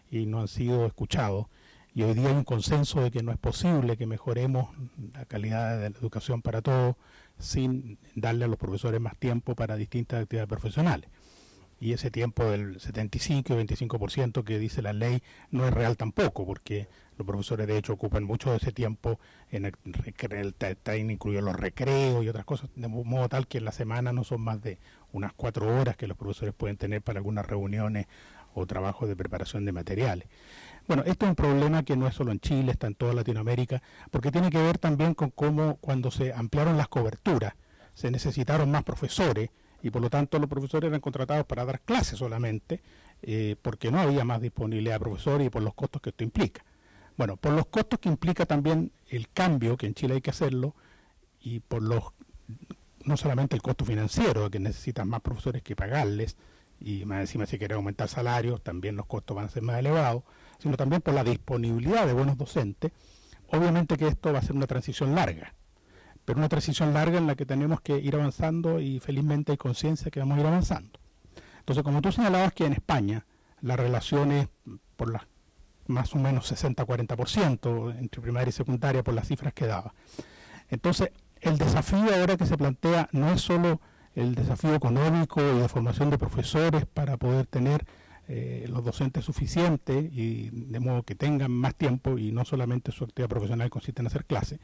y no han sido escuchados. Y hoy día hay un consenso de que no es posible que mejoremos la calidad de la educación para todos sin darle a los profesores más tiempo para distintas actividades profesionales. Y ese tiempo del 75 y 25% que dice la ley no es real tampoco, porque los profesores de hecho ocupan mucho de ese tiempo, en el, recreo, time los recreos y otras cosas, de modo tal que en la semana no son más de unas cuatro horas que los profesores pueden tener para algunas reuniones o trabajos de preparación de materiales. Bueno, esto es un problema que no es solo en Chile, está en toda Latinoamérica, porque tiene que ver también con cómo cuando se ampliaron las coberturas, se necesitaron más profesores y por lo tanto los profesores eran contratados para dar clases solamente, eh, porque no había más disponibilidad de profesores y por los costos que esto implica. Bueno, por los costos que implica también el cambio, que en Chile hay que hacerlo, y por los no solamente el costo financiero, que necesitan más profesores que pagarles, y más encima si quieren aumentar salarios, también los costos van a ser más elevados sino también por la disponibilidad de buenos docentes, obviamente que esto va a ser una transición larga, pero una transición larga en la que tenemos que ir avanzando y felizmente hay conciencia que vamos a ir avanzando. Entonces, como tú señalabas que en España la relación es por las más o menos 60-40% entre primaria y secundaria por las cifras que daba. Entonces, el desafío ahora que se plantea no es solo el desafío económico y de formación de profesores para poder tener eh, los docentes suficientes y de modo que tengan más tiempo y no solamente su actividad profesional consiste en hacer clases,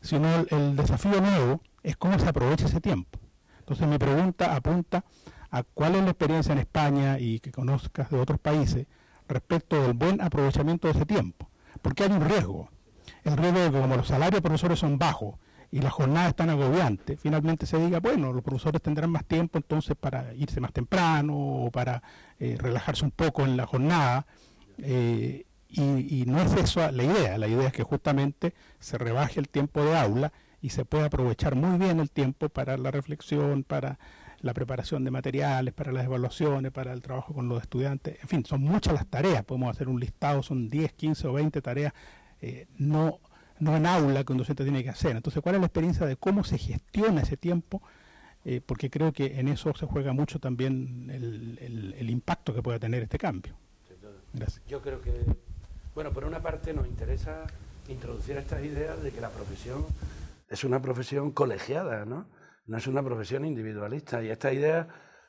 sino el, desafío nuevo es cómo se aprovecha ese tiempo. Entonces mi pregunta apunta a cuál es la experiencia en España y que conozcas de otros países respecto del buen aprovechamiento de ese tiempo, porque hay un riesgo, el riesgo de que como los salarios de profesores son bajos y la jornada es tan agobiante, finalmente se diga, bueno, los profesores tendrán más tiempo entonces para irse más temprano o para eh, relajarse un poco en la jornada. Eh, y, no es eso la idea, la idea es que justamente se rebaje el tiempo de aula y se pueda aprovechar muy bien el tiempo para la reflexión, para la preparación de materiales, para las evaluaciones, para el trabajo con los estudiantes, en fin, son muchas las tareas, podemos hacer un listado, son 10, 15 o 20 tareas eh, no no en aula que un docente tiene que hacer. Entonces, ¿cuál es la experiencia de cómo se gestiona ese tiempo? Eh, porque creo que en eso se juega mucho también el, impacto que pueda tener este cambio. Yo creo que, bueno, por una parte nos interesa introducir estas ideas de que la profesión es una profesión colegiada, ¿no? No es una profesión individualista y esta idea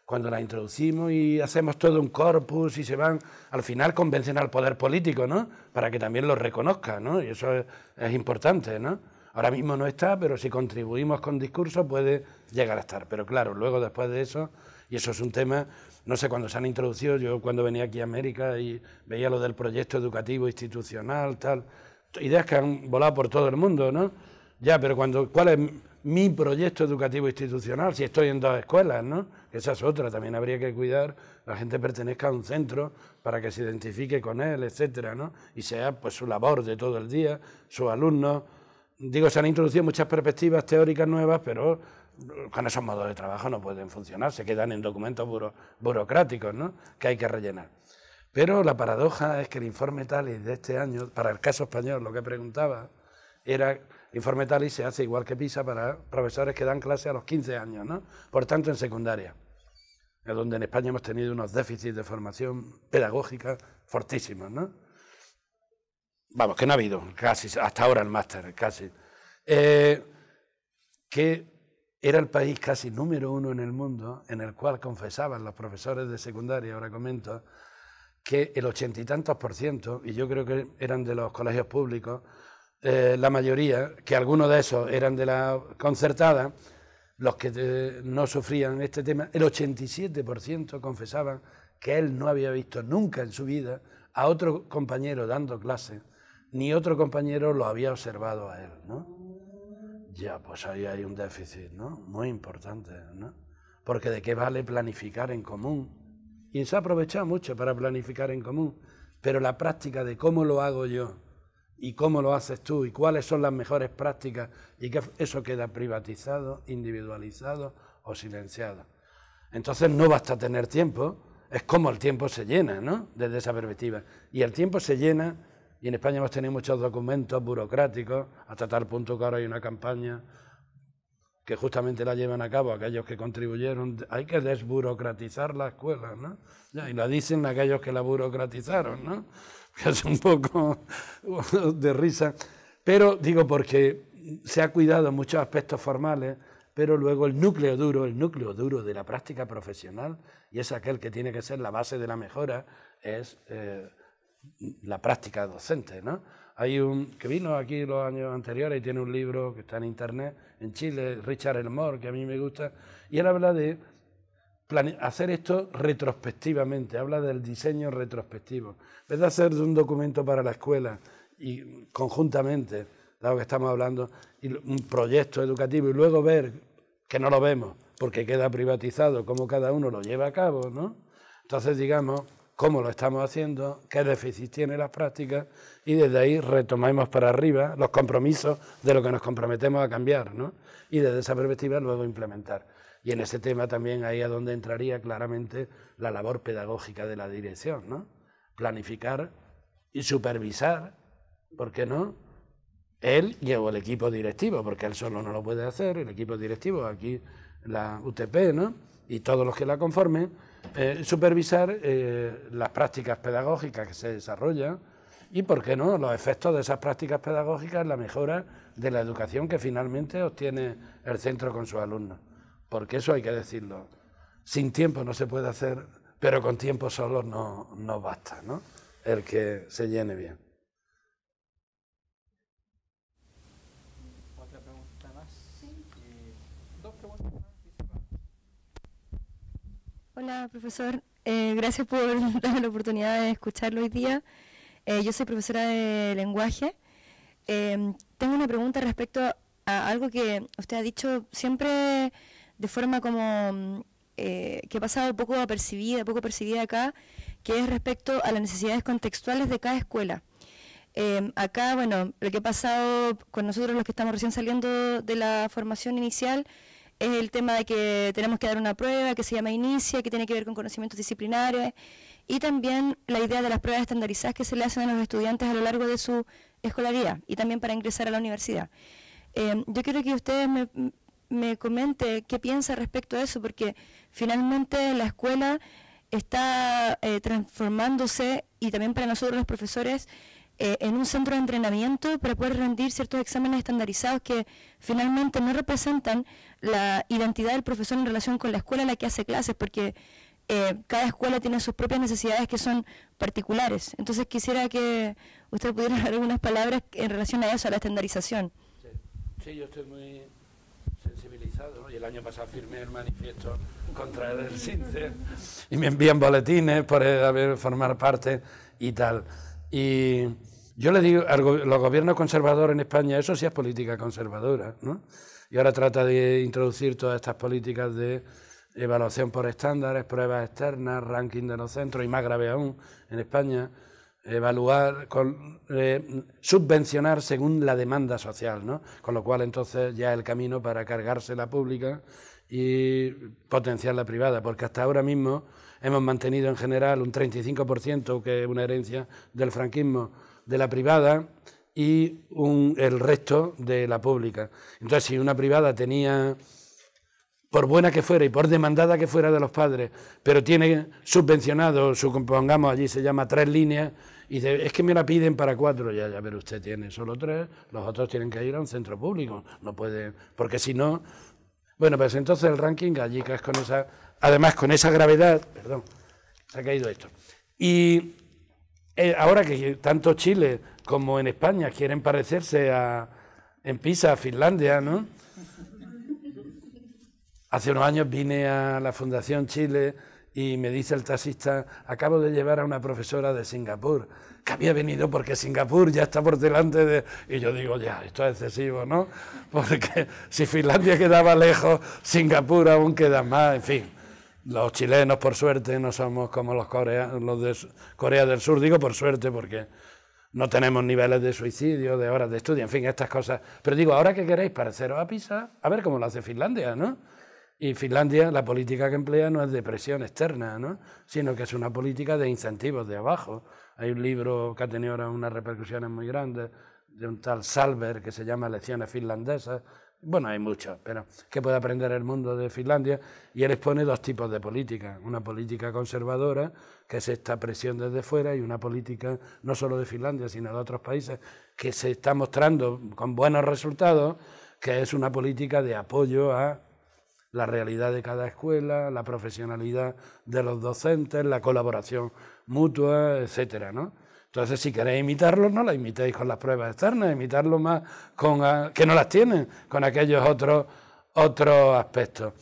cuando la introducimos y hacemos todo un corpus y se van, al final convencen al poder político, ¿no? Para que también lo reconozca, ¿no? Y eso es, importante, ¿no? Ahora mismo no está, pero si contribuimos con discurso puede llegar a estar. Pero claro, luego después de eso, y eso es un tema, no sé, cuando se han introducido, yo cuando venía aquí a América y veía lo del proyecto educativo institucional, tal, ideas que han volado por todo el mundo, ¿no? Ya, pero cuando, ¿cuál es mi proyecto educativo institucional, si estoy en dos escuelas, ¿no? Esa es otra, también habría que cuidar, la gente pertenezca a un centro para que se identifique con él, etcétera, ¿no? Y sea pues su labor de todo el día, sus alumnos. Digo, se han introducido muchas perspectivas teóricas nuevas, pero con esos modos de trabajo no pueden funcionar, se quedan en documentos burocráticos, ¿no? Que hay que rellenar. Pero la paradoja es que el informe y de este año, para el caso español, lo que preguntaba, era Informe TALI se hace igual que PISA para profesores que dan clase a los 15 años, ¿no? Por tanto, en secundaria, en donde en España hemos tenido unos déficits de formación pedagógica fortísimos, ¿no? Vamos, que no ha habido, casi, hasta ahora el máster, casi. Eh, que era el país casi número uno en el mundo en el cual confesaban los profesores de secundaria, ahora comento, que el ochenta y tantos por ciento, y yo creo que eran de los colegios públicos, eh, la mayoría, que algunos de esos eran de la concertada, los que eh, no sufrían este tema, el 87% confesaban que él no había visto nunca en su vida a otro compañero dando clase, ni otro compañero lo había observado a él, ¿no? Ya, pues ahí hay un déficit, ¿no? Muy importante, ¿no? Porque de qué vale planificar en común. Y se ha aprovechado mucho para planificar en común, pero la práctica de cómo lo hago yo, y cómo lo haces tú y cuáles son las mejores prácticas y que eso queda privatizado, individualizado o silenciado. Entonces no basta tener tiempo, es como el tiempo se llena, ¿no? Desde esa perspectiva. Y el tiempo se llena, y en España hemos tenido muchos documentos burocráticos, hasta tal punto que ahora hay una campaña que justamente la llevan a cabo aquellos que contribuyeron, hay que desburocratizar la escuela, ¿no? y la dicen aquellos que la burocratizaron, ¿no? es un poco de risa, pero digo porque se ha cuidado muchos aspectos formales, pero luego el núcleo duro, el núcleo duro de la práctica profesional, y es aquel que tiene que ser la base de la mejora, es eh, la práctica docente, ¿no? Hay un que vino aquí los años anteriores y tiene un libro que está en internet en Chile, Richard Elmore, que a mí me gusta, y él habla de hacer esto retrospectivamente, habla del diseño retrospectivo. En vez de hacer un documento para la escuela y conjuntamente, dado que estamos hablando, y un proyecto educativo y luego ver que no lo vemos porque queda privatizado, cómo cada uno lo lleva a cabo, ¿no? Entonces digamos cómo lo estamos haciendo, qué déficit tiene las prácticas y desde ahí retomemos para arriba los compromisos de lo que nos comprometemos a cambiar, ¿no? Y desde esa perspectiva luego implementar. Y en ese tema también ahí a donde entraría claramente la labor pedagógica de la dirección, ¿no? Planificar y supervisar, ¿por qué no? Él y el equipo directivo, porque él solo no lo puede hacer, el equipo directivo, aquí la UTP, ¿no? Y todos los que la conformen, eh, supervisar eh, las prácticas pedagógicas que se desarrollan y, ¿por qué no?, los efectos de esas prácticas pedagógicas en la mejora de la educación que finalmente obtiene el centro con sus alumnos porque eso hay que decirlo. Sin tiempo no se puede hacer, pero con tiempo solo no, basta, ¿no? El que se llene bien. pregunta más. Eh, Hola, profesor. Eh, gracias por darme la oportunidad de escucharlo hoy día. Eh, yo soy profesora de lenguaje. tengo una pregunta respecto a algo que usted ha dicho siempre de forma como mm, eh, que ha pasado poco apercibida, poco percibida acá, que es respecto a las necesidades contextuales de cada escuela. Em, acá, bueno, lo que ha pasado con nosotros los que estamos recién saliendo de la formación inicial es el tema de que tenemos que dar una prueba que se llama inicia, que tiene que ver con conocimientos disciplinares, y también la idea de las pruebas estandarizadas que se le hacen a los estudiantes a lo largo de su escolaridad y también para ingresar a la universidad. Em, yo quiero que ustedes me, me comente qué piensa respecto a eso, porque finalmente la escuela está eh, transformándose y también para nosotros los profesores eh, en un centro de entrenamiento para poder rendir ciertos exámenes estandarizados que finalmente no representan la identidad del profesor en relación con la escuela en la que hace clases, porque eh, cada escuela tiene sus propias necesidades que son particulares. Entonces quisiera que usted pudiera dar algunas palabras en relación a eso, a la estandarización. sí yo estoy muy y el año pasado firmé el manifiesto contra el SINCE y me envían boletines por haber, formar parte y tal. Y yo le digo, los gobiernos conservadores en España, eso sí es política conservadora, ¿no? Y ahora trata de introducir todas estas políticas de evaluación por estándares, pruebas externas, ranking de los centros y más grave aún en España evaluar, con, eh, subvencionar según la demanda social, ¿no? Con lo cual entonces ya el camino para cargarse la pública y potenciar la privada, porque hasta ahora mismo hemos mantenido en general un 35%, que es una herencia del franquismo, de la privada y el resto de la pública. Entonces, si una privada tenía, por buena que fuera y por demandada que fuera de los padres, pero tiene subvencionado, supongamos allí se llama tres líneas, y dice, es que me la piden para cuatro, ya, ya, pero usted tiene solo tres, los otros tienen que ir a un centro público, no pueden, porque si no... Bueno, pues entonces el ranking allí es con esa, además con esa gravedad, perdón, se ha caído esto. Y eh, ahora que tanto Chile como en España quieren parecerse a, en Pisa, a Finlandia, ¿no? Hace unos años vine a la Fundación Chile y me dice el taxista, acabo de llevar a una profesora de Singapur, que había venido porque Singapur ya está por delante de... Y yo digo, ya, esto es excesivo, ¿no? Porque si Finlandia quedaba lejos, Singapur aún queda más, en fin. Los chilenos, por suerte, no somos como los, los de Corea del Sur, digo por suerte porque no tenemos niveles de suicidio, de horas de estudio, en fin, estas cosas. Pero digo, ahora que queréis pareceros a Pisa, a ver cómo lo hace Finlandia, ¿no? Y Finlandia, la política que emplea no es de presión externa, ¿no? sino que es una política de incentivos de abajo. Hay un libro que ha tenido ahora unas repercusiones muy grandes de un tal Salver que se llama Lecciones finlandesas. Bueno, hay muchos, pero que puede aprender el mundo de Finlandia. Y él expone dos tipos de política. Una política conservadora, que es esta presión desde fuera, y una política no solo de Finlandia, sino de otros países, que se está mostrando con buenos resultados, que es una política de apoyo a la realidad de cada escuela, la profesionalidad de los docentes, la colaboración mutua, etcétera, ¿no? Entonces, si queréis imitarlo, no la imitéis con las pruebas externas, imitarlo más con que no las tienen, con aquellos otros, otros aspectos.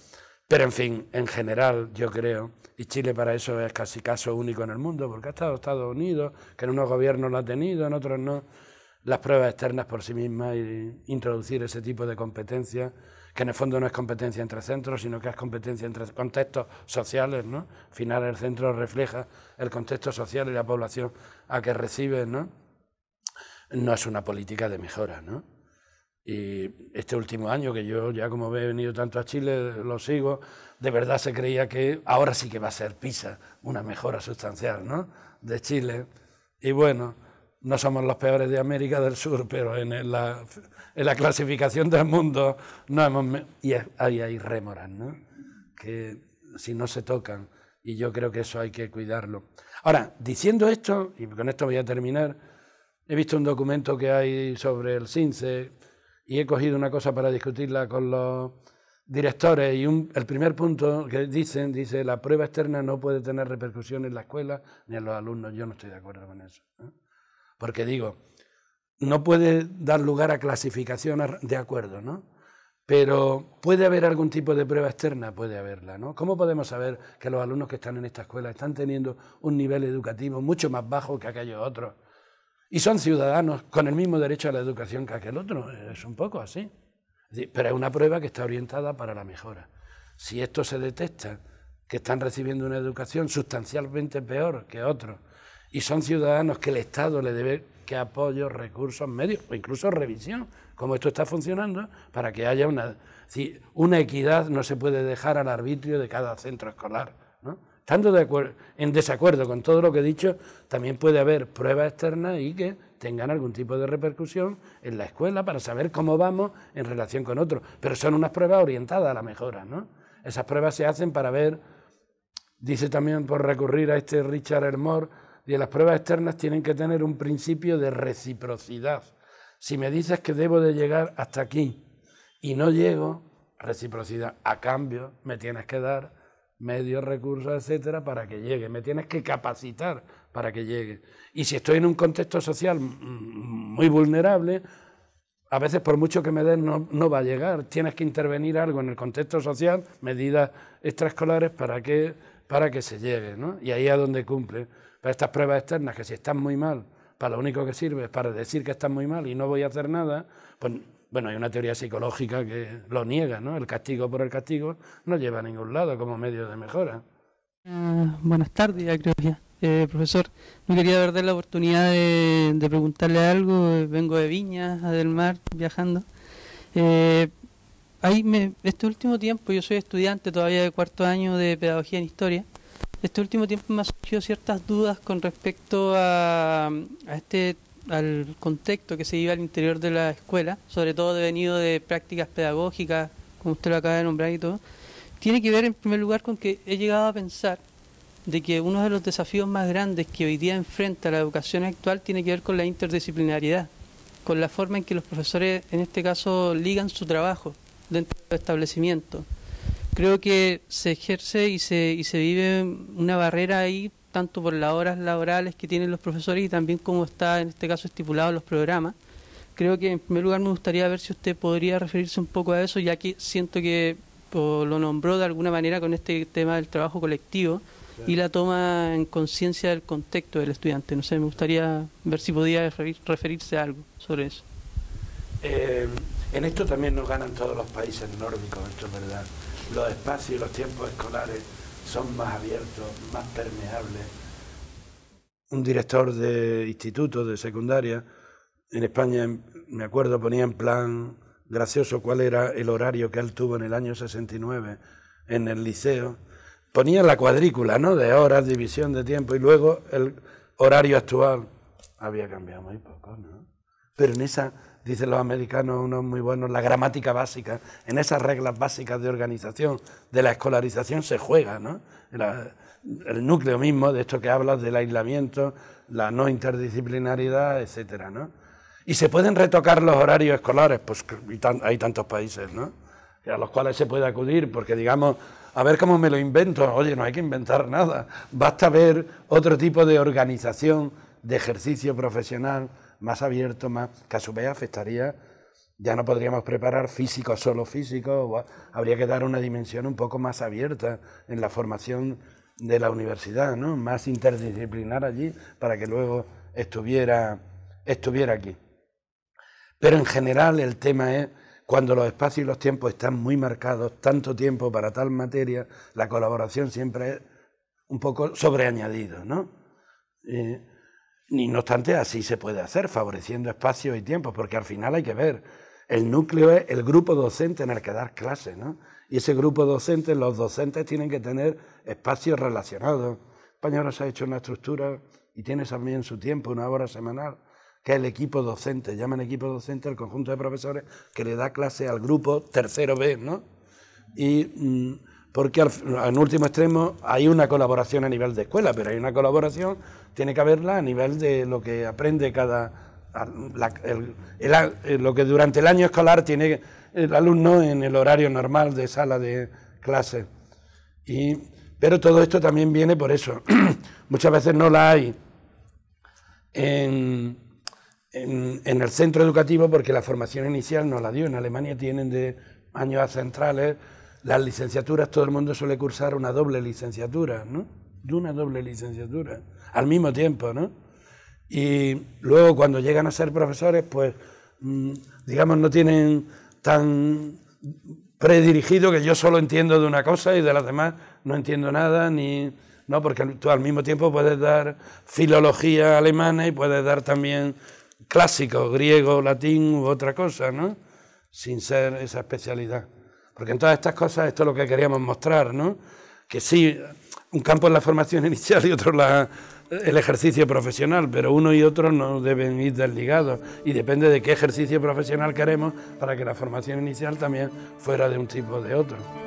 Pero, en fin, en general, yo creo, y Chile para eso es casi caso único en el mundo, porque ha estado Estados Unidos, que en unos gobiernos lo ha tenido, en otros no, las pruebas externas por sí mismas y introducir ese tipo de competencias que en el fondo no es competencia entre centros, sino que es competencia entre contextos sociales, ¿no? final el centro refleja el contexto social y la población a que recibe, ¿no? No es una política de mejora, ¿no? Y este último año, que yo ya como he venido tanto a Chile, lo sigo, de verdad se creía que ahora sí que va a ser PISA una mejora sustancial, ¿no? De Chile. Y bueno, no somos los peores de América del Sur, pero en la, en la clasificación del mundo no hemos... Y ahí hay rémoras, ¿no? Que si no se tocan, y yo creo que eso hay que cuidarlo. Ahora, diciendo esto, y con esto voy a terminar, he visto un documento que hay sobre el CINCE y he cogido una cosa para discutirla con los directores y el primer punto que dicen, dice, la prueba externa no puede tener repercusión en la escuela ni en los alumnos. Yo no estoy de acuerdo con eso. ¿eh? Porque digo, no puede dar lugar a clasificación de acuerdo, ¿no? Pero puede haber algún tipo de prueba externa, puede haberla, ¿no? ¿Cómo podemos saber que los alumnos que están en esta escuela están teniendo un nivel educativo mucho más bajo que aquellos otros? Y son ciudadanos con el mismo derecho a la educación que aquel otro, es un poco así. Pero es una prueba que está orientada para la mejora. Si esto se detecta, que están recibiendo una educación sustancialmente peor que otros, y son ciudadanos que el Estado le debe que apoyo, recursos, medios o incluso revisión, como esto está funcionando, para que haya una, una equidad, no se puede dejar al arbitrio de cada centro escolar. Tanto Estando en desacuerdo con todo lo que he dicho, también puede haber pruebas externas y que tengan algún tipo de repercusión en la escuela para saber cómo vamos en relación con otros. Pero son unas pruebas orientadas a la mejora. ¿no? Esas pruebas se hacen para ver, dice también por recurrir a este Richard Elmore, y las pruebas externas tienen que tener un principio de reciprocidad. Si me dices que debo de llegar hasta aquí y no llego, reciprocidad, a cambio me tienes que dar medios, recursos, etcétera, para que llegue, me tienes que capacitar para que llegue. Y si estoy en un contexto social mm, mm, muy vulnerable, a veces por mucho que me den no, va a llegar. Tienes que intervenir algo en el contexto social, medidas extraescolares para que, para que se llegue, ¿no? Y ahí es donde cumple estas pruebas externas, que si están muy mal, para lo único que sirve es para decir que están muy mal y no voy a hacer nada, pues bueno, hay una teoría psicológica que lo niega, ¿no? El castigo por el castigo no lleva a ningún lado como medio de mejora. Ah, buenas tardes, eh, profesor, me quería perder la oportunidad de, preguntarle algo. Vengo de Viña, a Del Mar, viajando. Eh, ahí me, este último tiempo, yo soy estudiante todavía de cuarto año de Pedagogía en Historia, este último tiempo me han surgido ciertas dudas con respecto a, a este al contexto que se vive al interior de la escuela, sobre todo devenido de prácticas pedagógicas, como usted lo acaba de nombrar y todo, tiene que ver en primer lugar con que he llegado a pensar de que uno de los desafíos más grandes que hoy día enfrenta la educación actual tiene que ver con la interdisciplinariedad, con la forma en que los profesores, en este caso, ligan su trabajo dentro del establecimiento creo que se ejerce y se, vive una barrera ahí, tanto por las horas laborales que tienen los profesores y también como está en este caso estipulado los programas. Creo que en primer lugar me gustaría ver si usted podría referirse un poco a eso, ya que siento que lo nombró de alguna manera con este tema del trabajo colectivo y la toma en conciencia del contexto del estudiante. No sé, me gustaría ver si podía referirse algo sobre eso. Eh, en esto también nos ganan todos los países nórdicos, esto es verdad los espacios y los tiempos escolares son más abiertos, más permeables. Un director de instituto, de secundaria, en España, me acuerdo, ponía en plan gracioso cuál era el horario que él tuvo en el año 69 en el liceo. Ponía la cuadrícula, ¿no? De horas, división de tiempo y luego el horario actual. Había cambiado muy poco, ¿no? Pero en esa dicen los americanos, unos muy buenos, la gramática básica, en esas reglas básicas de organización, de la escolarización se juega, ¿no? el núcleo mismo de esto que hablas del aislamiento, la no interdisciplinaridad, etcétera, ¿no? Y se pueden retocar los horarios escolares, pues hay tantos países, ¿no? A los cuales se puede acudir, porque digamos, a ver cómo me lo invento, oye, no hay que inventar nada, basta ver otro tipo de organización, de ejercicio profesional, más abierto, más, que a su vez afectaría, ya no podríamos preparar físicos solo físicos, habría que dar una dimensión un poco más abierta en la formación de la universidad, ¿no? más interdisciplinar allí para que luego estuviera, estuviera aquí. Pero en general el tema es cuando los espacios y los tiempos están muy marcados, tanto tiempo para tal materia, la colaboración siempre es un poco sobreañadido, ¿no? no obstante, así se puede hacer, favoreciendo espacios y tiempos, porque al final hay que ver, el núcleo es el grupo docente en el que dar clases, ¿no? Y ese grupo docente, los docentes tienen que tener espacios relacionados. España ahora se ha hecho una estructura y tiene también su tiempo, una hora semanal, que es el equipo docente, llaman equipo docente el conjunto de profesores que le da clase al grupo tercero B, ¿no? Y mm, porque en último extremo hay una colaboración a nivel de escuela, pero hay una colaboración, tiene que haberla a nivel de lo que aprende cada... Eh, lo que durante el año escolar tiene el alumno en el horario normal de sala de clase. pero todo esto también viene por eso. Muchas veces no la hay en, en, el centro educativo porque la formación inicial no la dio. En Alemania tienen de años centrales las licenciaturas, todo el mundo suele cursar una doble licenciatura, ¿no? De una doble licenciatura, al mismo tiempo, ¿no? Y luego cuando llegan a ser profesores, pues, mm, digamos, no tienen tan predirigido que yo solo entiendo de una cosa y de las demás no entiendo nada, ni, ¿no? porque tú al mismo tiempo puedes dar filología alemana y puedes dar también clásico, griego, latín u otra cosa, ¿no? sin ser esa especialidad. Porque en todas estas cosas esto es lo que queríamos mostrar, ¿no? Que sí, un campo es la formación inicial y otro la, el ejercicio profesional, pero uno y otro no deben ir desligados y depende de qué ejercicio profesional queremos para que la formación inicial también fuera de un tipo o de otro.